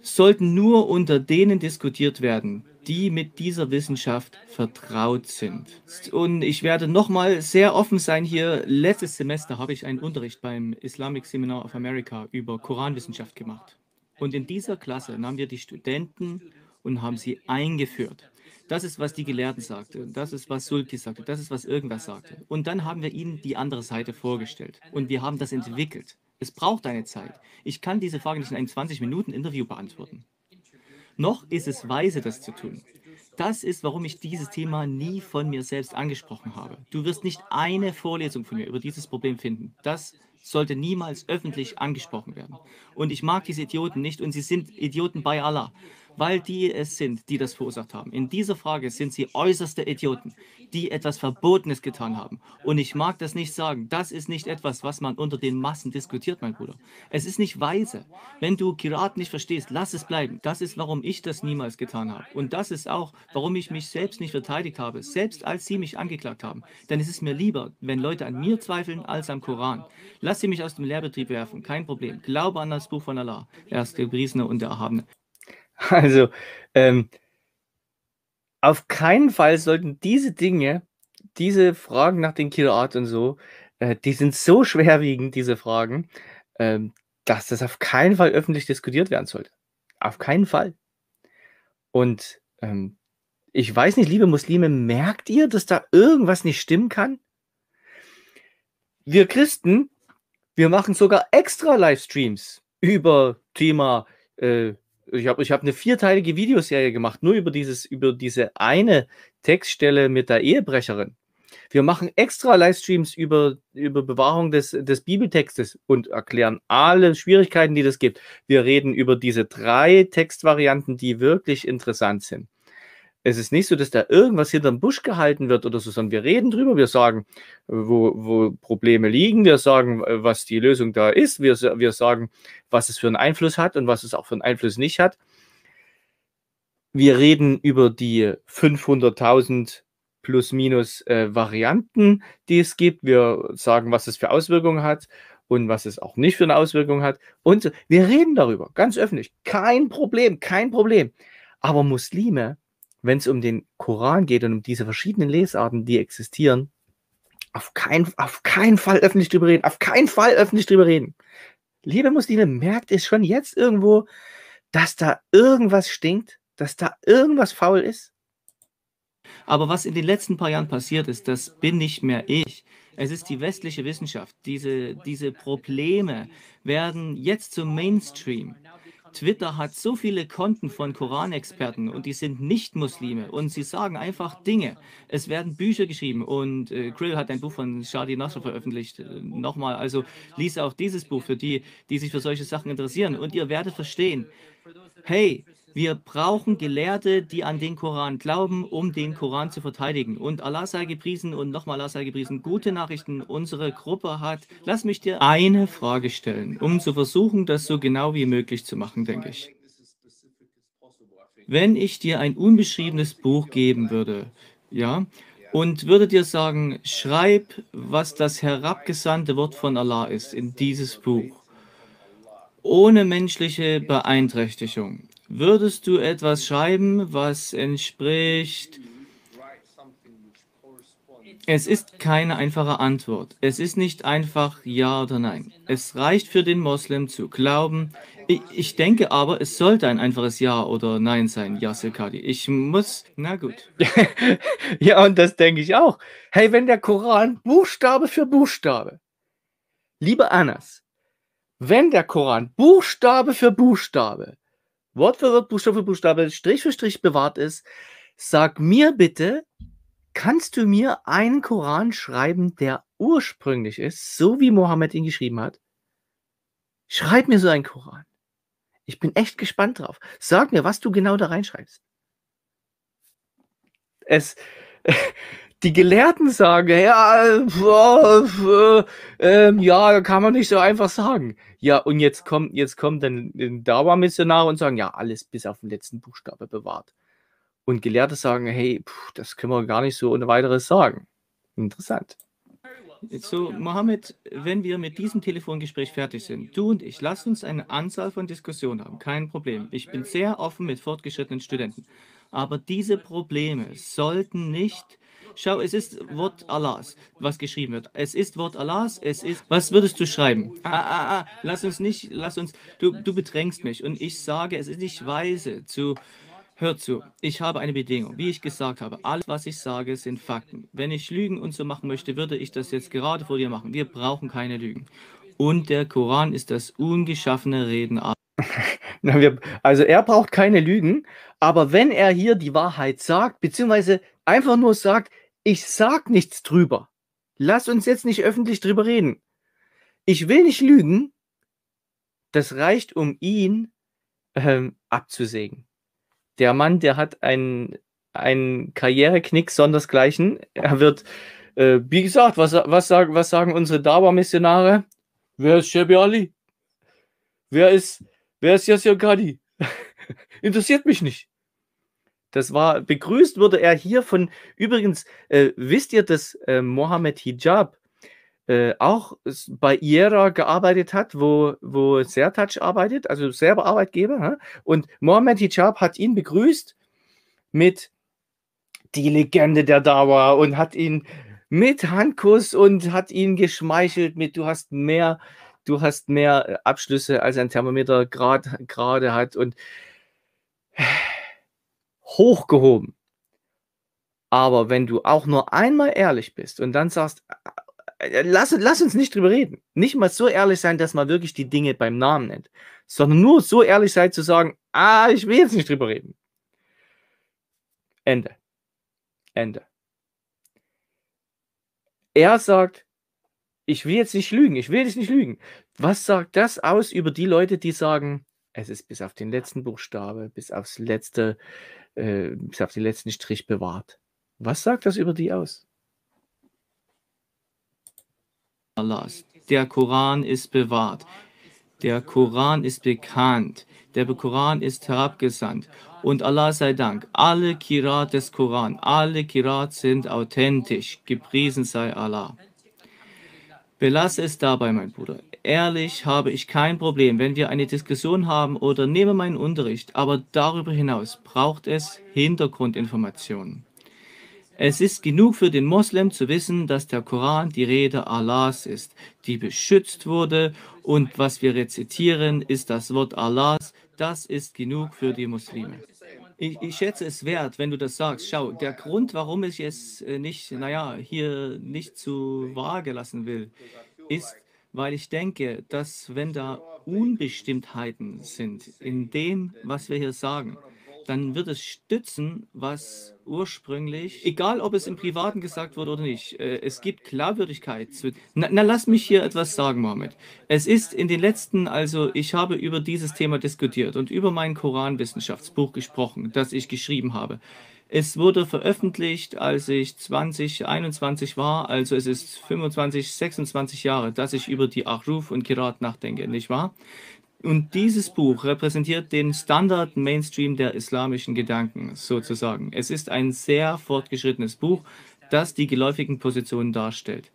sollten nur unter denen diskutiert werden, die mit dieser Wissenschaft vertraut sind. Und ich werde nochmal sehr offen sein hier. Letztes Semester habe ich einen Unterricht beim Islamic Seminar of America über Koranwissenschaft gemacht. Und in dieser Klasse nahmen wir die Studenten und haben sie eingeführt. Das ist, was die Gelehrten sagte. Das ist, was Sulki sagte. Das ist, was irgendwas sagte. Und dann haben wir ihnen die andere Seite vorgestellt. Und wir haben das entwickelt. Es braucht eine Zeit. Ich kann diese Frage nicht in einem 20-Minuten-Interview beantworten. Noch ist es weise, das zu tun. Das ist, warum ich dieses Thema nie von mir selbst angesprochen habe. Du wirst nicht eine Vorlesung von mir über dieses Problem finden. Das sollte niemals öffentlich angesprochen werden. Und ich mag diese Idioten nicht und sie sind Idioten bei Allah weil die es sind, die das verursacht haben. In dieser Frage sind sie äußerste Idioten, die etwas Verbotenes getan haben. Und ich mag das nicht sagen. Das ist nicht etwas, was man unter den Massen diskutiert, mein Bruder. Es ist nicht weise. Wenn du Kirat nicht verstehst, lass es bleiben. Das ist, warum ich das niemals getan habe. Und das ist auch, warum ich mich selbst nicht verteidigt habe, selbst als sie mich angeklagt haben. Denn es ist mir lieber, wenn Leute an mir zweifeln, als am Koran. Lass sie mich aus dem Lehrbetrieb werfen. Kein Problem. Glaube an das Buch von Allah. Er ist der Gepriesene und der Erhabene. Also, ähm, auf keinen Fall sollten diese Dinge, diese Fragen nach den Killer und so, äh, die sind so schwerwiegend, diese Fragen, ähm, dass das auf keinen Fall öffentlich diskutiert werden sollte. Auf keinen Fall. Und ähm, ich weiß nicht, liebe Muslime, merkt ihr, dass da irgendwas nicht stimmen kann? Wir Christen, wir machen sogar extra Livestreams über Thema äh, ich habe ich hab eine vierteilige Videoserie gemacht, nur über, dieses, über diese eine Textstelle mit der Ehebrecherin. Wir machen extra Livestreams über, über Bewahrung des, des Bibeltextes und erklären alle Schwierigkeiten, die das gibt. Wir reden über diese drei Textvarianten, die wirklich interessant sind. Es ist nicht so, dass da irgendwas hinterm Busch gehalten wird oder so, sondern wir reden drüber, wir sagen, äh, wo, wo Probleme liegen, wir sagen, äh, was die Lösung da ist, wir, wir sagen, was es für einen Einfluss hat und was es auch für einen Einfluss nicht hat. Wir reden über die 500.000 plus minus äh, Varianten, die es gibt. Wir sagen, was es für Auswirkungen hat und was es auch nicht für eine Auswirkung hat. Und wir reden darüber, ganz öffentlich. Kein Problem, kein Problem. Aber Muslime wenn es um den Koran geht und um diese verschiedenen Lesarten, die existieren, auf, kein, auf keinen Fall öffentlich drüber reden. Auf keinen Fall öffentlich drüber reden. Liebe Muslime, merkt es schon jetzt irgendwo, dass da irgendwas stinkt, dass da irgendwas faul ist? Aber was in den letzten paar Jahren passiert ist, das bin nicht mehr ich. Es ist die westliche Wissenschaft. Diese, diese Probleme werden jetzt zum Mainstream. Twitter hat so viele Konten von Koranexperten und die sind nicht Muslime und sie sagen einfach Dinge. Es werden Bücher geschrieben und äh, Krill hat ein Buch von Shadi Nasser veröffentlicht. Äh, nochmal, also lies auch dieses Buch für die, die sich für solche Sachen interessieren und ihr werdet verstehen, hey, wir brauchen Gelehrte, die an den Koran glauben, um den Koran zu verteidigen. Und Allah sei gepriesen und nochmal Allah sei gepriesen. Gute Nachrichten. Unsere Gruppe hat. Lass mich dir eine Frage stellen, um zu versuchen, das so genau wie möglich zu machen, denke ich. Wenn ich dir ein unbeschriebenes Buch geben würde, ja, und würde dir sagen, schreib, was das herabgesandte Wort von Allah ist in dieses Buch, ohne menschliche Beeinträchtigung würdest du etwas schreiben, was entspricht? Es ist keine einfache Antwort. Es ist nicht einfach Ja oder Nein. Es reicht für den Moslem zu glauben. Ich, ich denke aber, es sollte ein einfaches Ja oder Nein sein, Yasser Kadi. Ich muss, na gut. ja, und das denke ich auch. Hey, wenn der Koran Buchstabe für Buchstabe, Liebe Anas, wenn der Koran Buchstabe für Buchstabe Wort für Wort, Buchstabe für Buchstabe, Strich für Strich bewahrt ist, sag mir bitte, kannst du mir einen Koran schreiben, der ursprünglich ist, so wie Mohammed ihn geschrieben hat? Schreib mir so einen Koran. Ich bin echt gespannt drauf. Sag mir, was du genau da reinschreibst. Es, die Gelehrten sagen, ja, äh, äh, ähm, ja, kann man nicht so einfach sagen. Ja, und jetzt kommt, jetzt kommt dann ein Dauermissionar und sagen, ja, alles bis auf den letzten Buchstabe bewahrt. Und Gelehrte sagen, hey, pff, das können wir gar nicht so ohne weiteres sagen. Interessant. So, Mohammed, wenn wir mit diesem Telefongespräch fertig sind, du und ich, lass uns eine Anzahl von Diskussionen haben, kein Problem. Ich bin sehr offen mit fortgeschrittenen Studenten. Aber diese Probleme sollten nicht Schau, es ist Wort Allahs, was geschrieben wird. Es ist Wort Allahs, es ist. Was würdest du schreiben? Ah, ah, ah, ah, lass uns nicht, lass uns. Du, du bedrängst mich. Und ich sage, es ist nicht weise zu. Hör zu, ich habe eine Bedingung. Wie ich gesagt habe, alles, was ich sage, sind Fakten. Wenn ich Lügen und so machen möchte, würde ich das jetzt gerade vor dir machen. Wir brauchen keine Lügen. Und der Koran ist das ungeschaffene Reden. also er braucht keine Lügen, aber wenn er hier die Wahrheit sagt, beziehungsweise einfach nur sagt, ich sag nichts drüber. Lass uns jetzt nicht öffentlich drüber reden. Ich will nicht lügen. Das reicht, um ihn ähm, abzusägen. Der Mann, der hat einen, Karriereknick sondersgleichen. Er wird, äh, wie gesagt, was, was, sagen, was sagen unsere Dawa-Missionare? Wer ist Shebi Ali? Wer ist, wer ist Yasir Gadi? Interessiert mich nicht. Das war, begrüßt wurde er hier von, übrigens, äh, wisst ihr, dass äh, Mohammed Hijab äh, auch bei IERA gearbeitet hat, wo, wo Sertac arbeitet, also selber Arbeitgeber. Hä? Und Mohammed Hijab hat ihn begrüßt mit die Legende der Dawa und hat ihn mit Handkuss und hat ihn geschmeichelt mit, du hast mehr, du hast mehr äh, Abschlüsse als ein Thermometer gerade grad, hat und äh, hochgehoben. Aber wenn du auch nur einmal ehrlich bist und dann sagst, äh, äh, lass, lass uns nicht drüber reden, nicht mal so ehrlich sein, dass man wirklich die Dinge beim Namen nennt, sondern nur so ehrlich sein zu sagen, ah, ich will jetzt nicht drüber reden. Ende. Ende. Er sagt, ich will jetzt nicht lügen, ich will dich nicht lügen. Was sagt das aus über die Leute, die sagen, es ist bis auf den letzten Buchstabe, bis aufs letzte äh, auf den letzten Strich bewahrt. Was sagt das über die aus? Allahs. Der Koran ist bewahrt. Der Koran ist bekannt. Der Koran ist herabgesandt. Und Allah sei Dank, alle Kirat des Koran, alle Kirat sind authentisch. Gepriesen sei Allah. Belasse es dabei, mein Bruder ehrlich habe ich kein Problem, wenn wir eine Diskussion haben oder nehme meinen Unterricht, aber darüber hinaus braucht es Hintergrundinformationen. Es ist genug für den Moslem zu wissen, dass der Koran die Rede Allahs ist, die beschützt wurde und was wir rezitieren, ist das Wort Allahs. Das ist genug für die Muslime. Ich, ich, schätze es wert, wenn du das sagst. Schau, der Grund, warum ich es äh, nicht, naja, hier nicht zu vage lassen will, ist, weil ich denke, dass wenn da Unbestimmtheiten sind in dem, was wir hier sagen, dann wird es stützen, was ursprünglich, egal ob es im Privaten gesagt wurde oder nicht, äh, es gibt Klarwürdigkeit. Na, na, lass mich hier etwas sagen, Mohammed. Es ist in den letzten, also ich habe über dieses Thema diskutiert und über mein Koranwissenschaftsbuch gesprochen, das ich geschrieben habe. Es wurde veröffentlicht, als ich 20, 21 war, also es ist 25, 26 Jahre, dass ich über die Achruf und Kirat nachdenke, nicht wahr? Und dieses Buch repräsentiert den Standard-Mainstream der islamischen Gedanken sozusagen. Es ist ein sehr fortgeschrittenes Buch, das die geläufigen Positionen darstellt.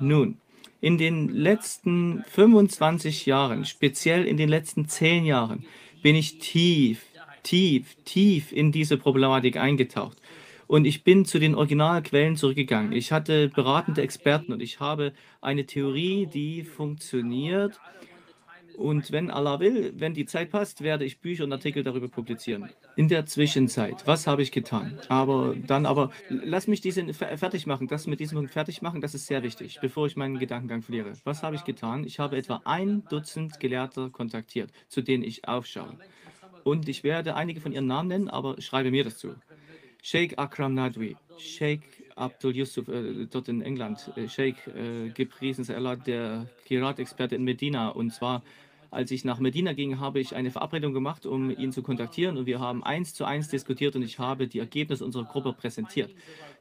Nun, in den letzten 25 Jahren, speziell in den letzten 10 Jahren, bin ich tief tief, tief in diese Problematik eingetaucht. Und ich bin zu den Originalquellen zurückgegangen. Ich hatte beratende Experten und ich habe eine Theorie, die funktioniert. Und wenn Allah will, wenn die Zeit passt, werde ich Bücher und Artikel darüber publizieren. In der Zwischenzeit, was habe ich getan? Aber dann aber, lass mich diesen fertig machen, das mit diesem Punkt fertig machen, das ist sehr wichtig, bevor ich meinen Gedankengang verliere. Was habe ich getan? Ich habe etwa ein Dutzend Gelehrter kontaktiert, zu denen ich aufschaue. Und ich werde einige von ihren Namen nennen, aber schreibe mir das zu. Sheikh Akram Nadwi, Sheikh Abdul Yusuf, äh, dort in England, äh, Sheikh äh, gepriesen sei Allah, der Kirat-Experte in Medina. Und zwar, als ich nach Medina ging, habe ich eine Verabredung gemacht, um ihn zu kontaktieren. Und wir haben eins zu eins diskutiert und ich habe die Ergebnisse unserer Gruppe präsentiert.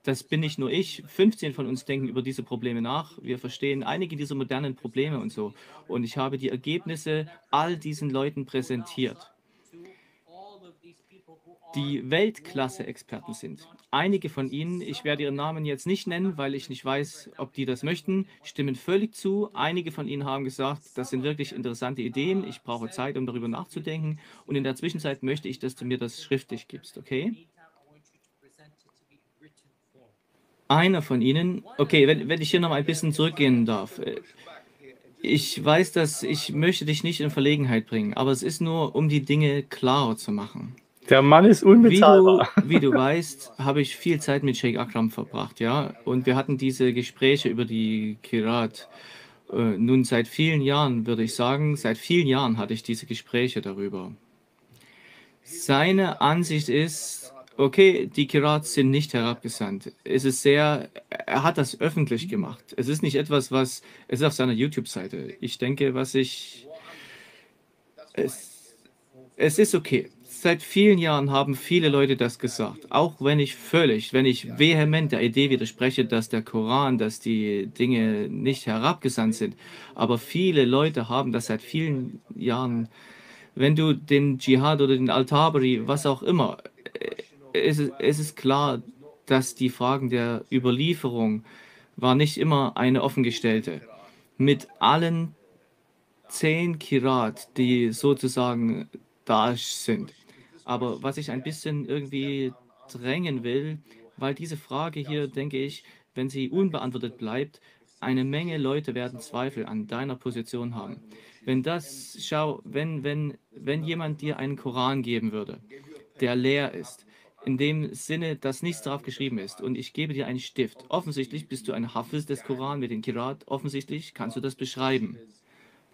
Das bin nicht nur ich. 15 von uns denken über diese Probleme nach. Wir verstehen einige dieser modernen Probleme und so. Und ich habe die Ergebnisse all diesen Leuten präsentiert die Weltklasse-Experten sind. Einige von ihnen, ich werde ihren Namen jetzt nicht nennen, weil ich nicht weiß, ob die das möchten, stimmen völlig zu. Einige von ihnen haben gesagt, das sind wirklich interessante Ideen, ich brauche Zeit, um darüber nachzudenken. Und in der Zwischenzeit möchte ich, dass du mir das schriftlich gibst, okay? Einer von ihnen, okay, wenn, wenn ich hier noch ein bisschen zurückgehen darf. Ich weiß, dass ich möchte dich nicht in Verlegenheit bringen, aber es ist nur, um die Dinge klarer zu machen. Der Mann ist unbezahlbar. Wie du, wie du weißt, habe ich viel Zeit mit Sheikh Akram verbracht, ja. Und wir hatten diese Gespräche über die Kirat. Äh, nun, seit vielen Jahren, würde ich sagen, seit vielen Jahren hatte ich diese Gespräche darüber. Seine Ansicht ist, okay, die Kirats sind nicht herabgesandt. Es ist sehr, er hat das öffentlich gemacht. Es ist nicht etwas, was, es ist auf seiner YouTube-Seite. Ich denke, was ich, es, es ist okay. Seit vielen Jahren haben viele Leute das gesagt. Auch wenn ich völlig, wenn ich vehement der Idee widerspreche, dass der Koran, dass die Dinge nicht herabgesandt sind. Aber viele Leute haben das seit vielen Jahren. Wenn du den Dschihad oder den al tabri was auch immer, äh, es ist, es ist klar, dass die Fragen der Überlieferung war nicht immer eine offengestellte. Mit allen zehn Kirat, die sozusagen da sind. Aber was ich ein bisschen irgendwie drängen will, weil diese Frage hier, denke ich, wenn sie unbeantwortet bleibt, eine Menge Leute werden Zweifel an deiner Position haben. Wenn das, schau, wenn, wenn, wenn jemand dir einen Koran geben würde, der leer ist, in dem Sinne, dass nichts drauf geschrieben ist, und ich gebe dir einen Stift, offensichtlich bist du ein Hafiz des Koran mit den Kirat, offensichtlich kannst du das beschreiben.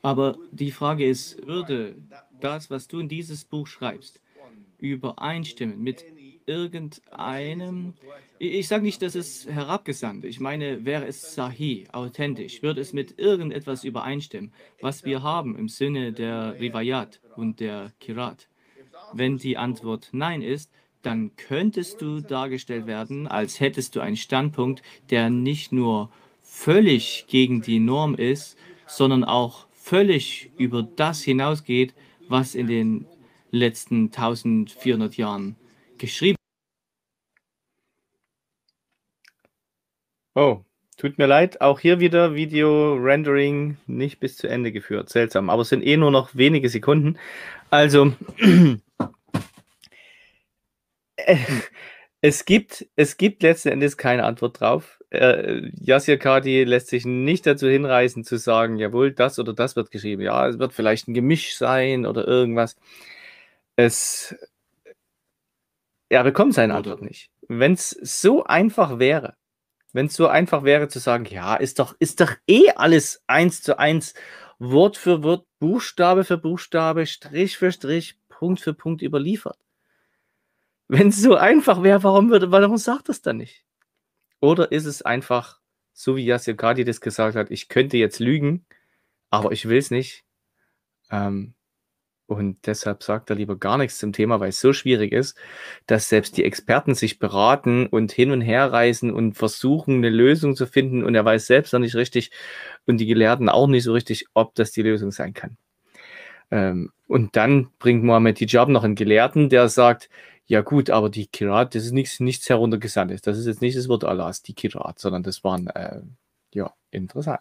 Aber die Frage ist, würde das, was du in dieses Buch schreibst, übereinstimmen mit irgendeinem. Ich sage nicht, dass es herabgesandt. Ich meine, wäre es Sahih, authentisch, würde es mit irgendetwas übereinstimmen, was wir haben im Sinne der Rivayat und der Kirat. Wenn die Antwort Nein ist, dann könntest du dargestellt werden, als hättest du einen Standpunkt, der nicht nur völlig gegen die Norm ist, sondern auch völlig über das hinausgeht, was in den letzten 1400 Jahren geschrieben. Oh, tut mir leid, auch hier wieder Video-Rendering nicht bis zu Ende geführt. Seltsam, aber es sind eh nur noch wenige Sekunden. Also, äh, es, gibt, es gibt letzten Endes keine Antwort drauf. Äh, Yassir Kadi lässt sich nicht dazu hinreißen, zu sagen, jawohl, das oder das wird geschrieben. Ja, es wird vielleicht ein Gemisch sein oder irgendwas. Es. Er bekommt seine Antwort nicht. Wenn es so einfach wäre, wenn es so einfach wäre zu sagen, ja, ist doch, ist doch eh alles eins zu eins, Wort für Wort, Buchstabe für Buchstabe, Strich für Strich, Punkt für Punkt überliefert. Wenn es so einfach wäre, warum würde, warum sagt das dann nicht? Oder ist es einfach, so wie Yasir Kadi das gesagt hat, ich könnte jetzt lügen, aber ich will es nicht. Ähm, und deshalb sagt er lieber gar nichts zum Thema, weil es so schwierig ist, dass selbst die Experten sich beraten und hin und her reisen und versuchen, eine Lösung zu finden. Und er weiß selbst noch nicht richtig und die Gelehrten auch nicht so richtig, ob das die Lösung sein kann. Ähm, und dann bringt Mohammed Hijab noch einen Gelehrten, der sagt, ja gut, aber die Kirat, das ist nichts, nichts heruntergesandtes. Das ist jetzt nicht das Wort Allahs, die Kirat, sondern das waren, äh, ja, interessant.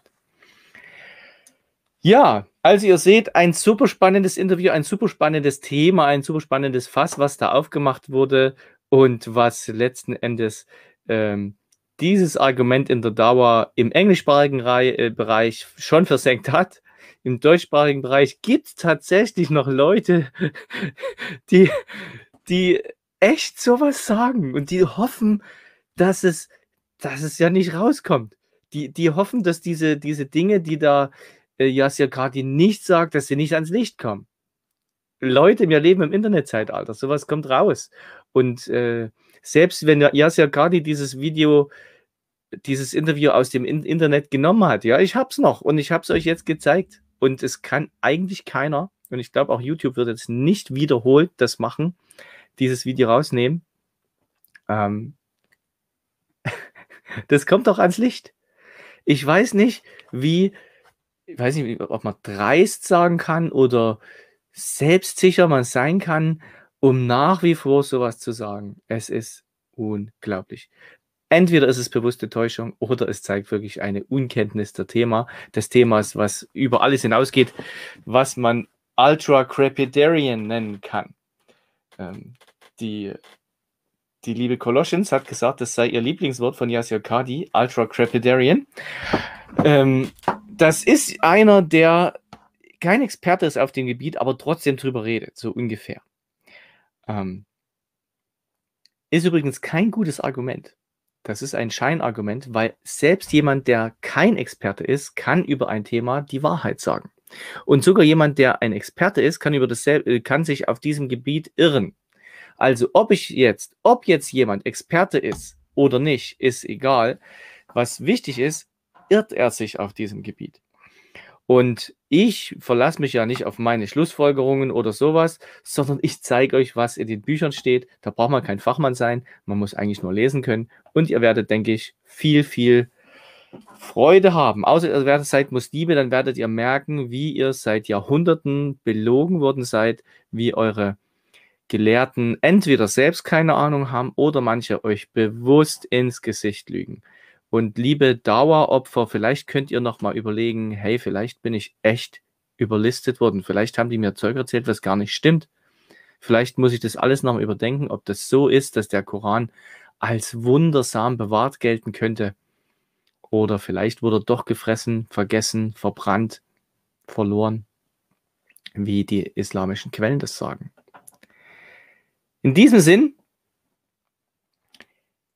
Ja, also ihr seht, ein super spannendes Interview, ein super spannendes Thema, ein super spannendes Fass, was da aufgemacht wurde und was letzten Endes ähm, dieses Argument in der Dauer im englischsprachigen äh, Bereich schon versenkt hat. Im deutschsprachigen Bereich gibt es tatsächlich noch Leute, die, die echt sowas sagen und die hoffen, dass es, dass es ja nicht rauskommt. Die, die hoffen, dass diese, diese Dinge, die da äh, Yasir Kati nicht sagt, dass sie nicht ans Licht kam. Leute, wir leben im Internetzeitalter, sowas kommt raus. Und äh, selbst wenn Yasir Kati dieses Video, dieses Interview aus dem Internet genommen hat, ja, ich hab's noch und ich hab's euch jetzt gezeigt. Und es kann eigentlich keiner, und ich glaube auch YouTube wird jetzt nicht wiederholt das machen, dieses Video rausnehmen. Ähm, das kommt doch ans Licht. Ich weiß nicht, wie ich weiß nicht, ob man dreist sagen kann oder selbstsicher man sein kann, um nach wie vor sowas zu sagen. Es ist unglaublich. Entweder ist es bewusste Täuschung oder es zeigt wirklich eine Unkenntnis der Thema, des Themas, was über alles hinausgeht, was man Ultra Crepidarian nennen kann. Ähm, die, die liebe Colossians hat gesagt, das sei ihr Lieblingswort von Yasir Kadi, Ultra Crepidarian. Ähm, das ist einer, der kein Experte ist auf dem Gebiet, aber trotzdem drüber redet, so ungefähr. Ähm, ist übrigens kein gutes Argument. Das ist ein Scheinargument, weil selbst jemand, der kein Experte ist, kann über ein Thema die Wahrheit sagen. Und sogar jemand, der ein Experte ist, kann, über das, äh, kann sich auf diesem Gebiet irren. Also ob ich jetzt, ob jetzt jemand Experte ist oder nicht, ist egal. Was wichtig ist, irrt er sich auf diesem Gebiet. Und ich verlasse mich ja nicht auf meine Schlussfolgerungen oder sowas, sondern ich zeige euch, was in den Büchern steht. Da braucht man kein Fachmann sein, man muss eigentlich nur lesen können. Und ihr werdet, denke ich, viel, viel Freude haben. Außer ihr werdet, seid Muslime, dann werdet ihr merken, wie ihr seit Jahrhunderten belogen worden seid, wie eure Gelehrten entweder selbst keine Ahnung haben oder manche euch bewusst ins Gesicht lügen. Und liebe Daueropfer, vielleicht könnt ihr nochmal überlegen, hey, vielleicht bin ich echt überlistet worden. Vielleicht haben die mir Zeug erzählt, was gar nicht stimmt. Vielleicht muss ich das alles nochmal überdenken, ob das so ist, dass der Koran als wundersam bewahrt gelten könnte. Oder vielleicht wurde er doch gefressen, vergessen, verbrannt, verloren, wie die islamischen Quellen das sagen. In diesem Sinn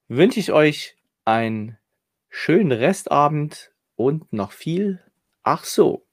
wünsche ich euch ein schönen Restabend und noch viel. Ach so.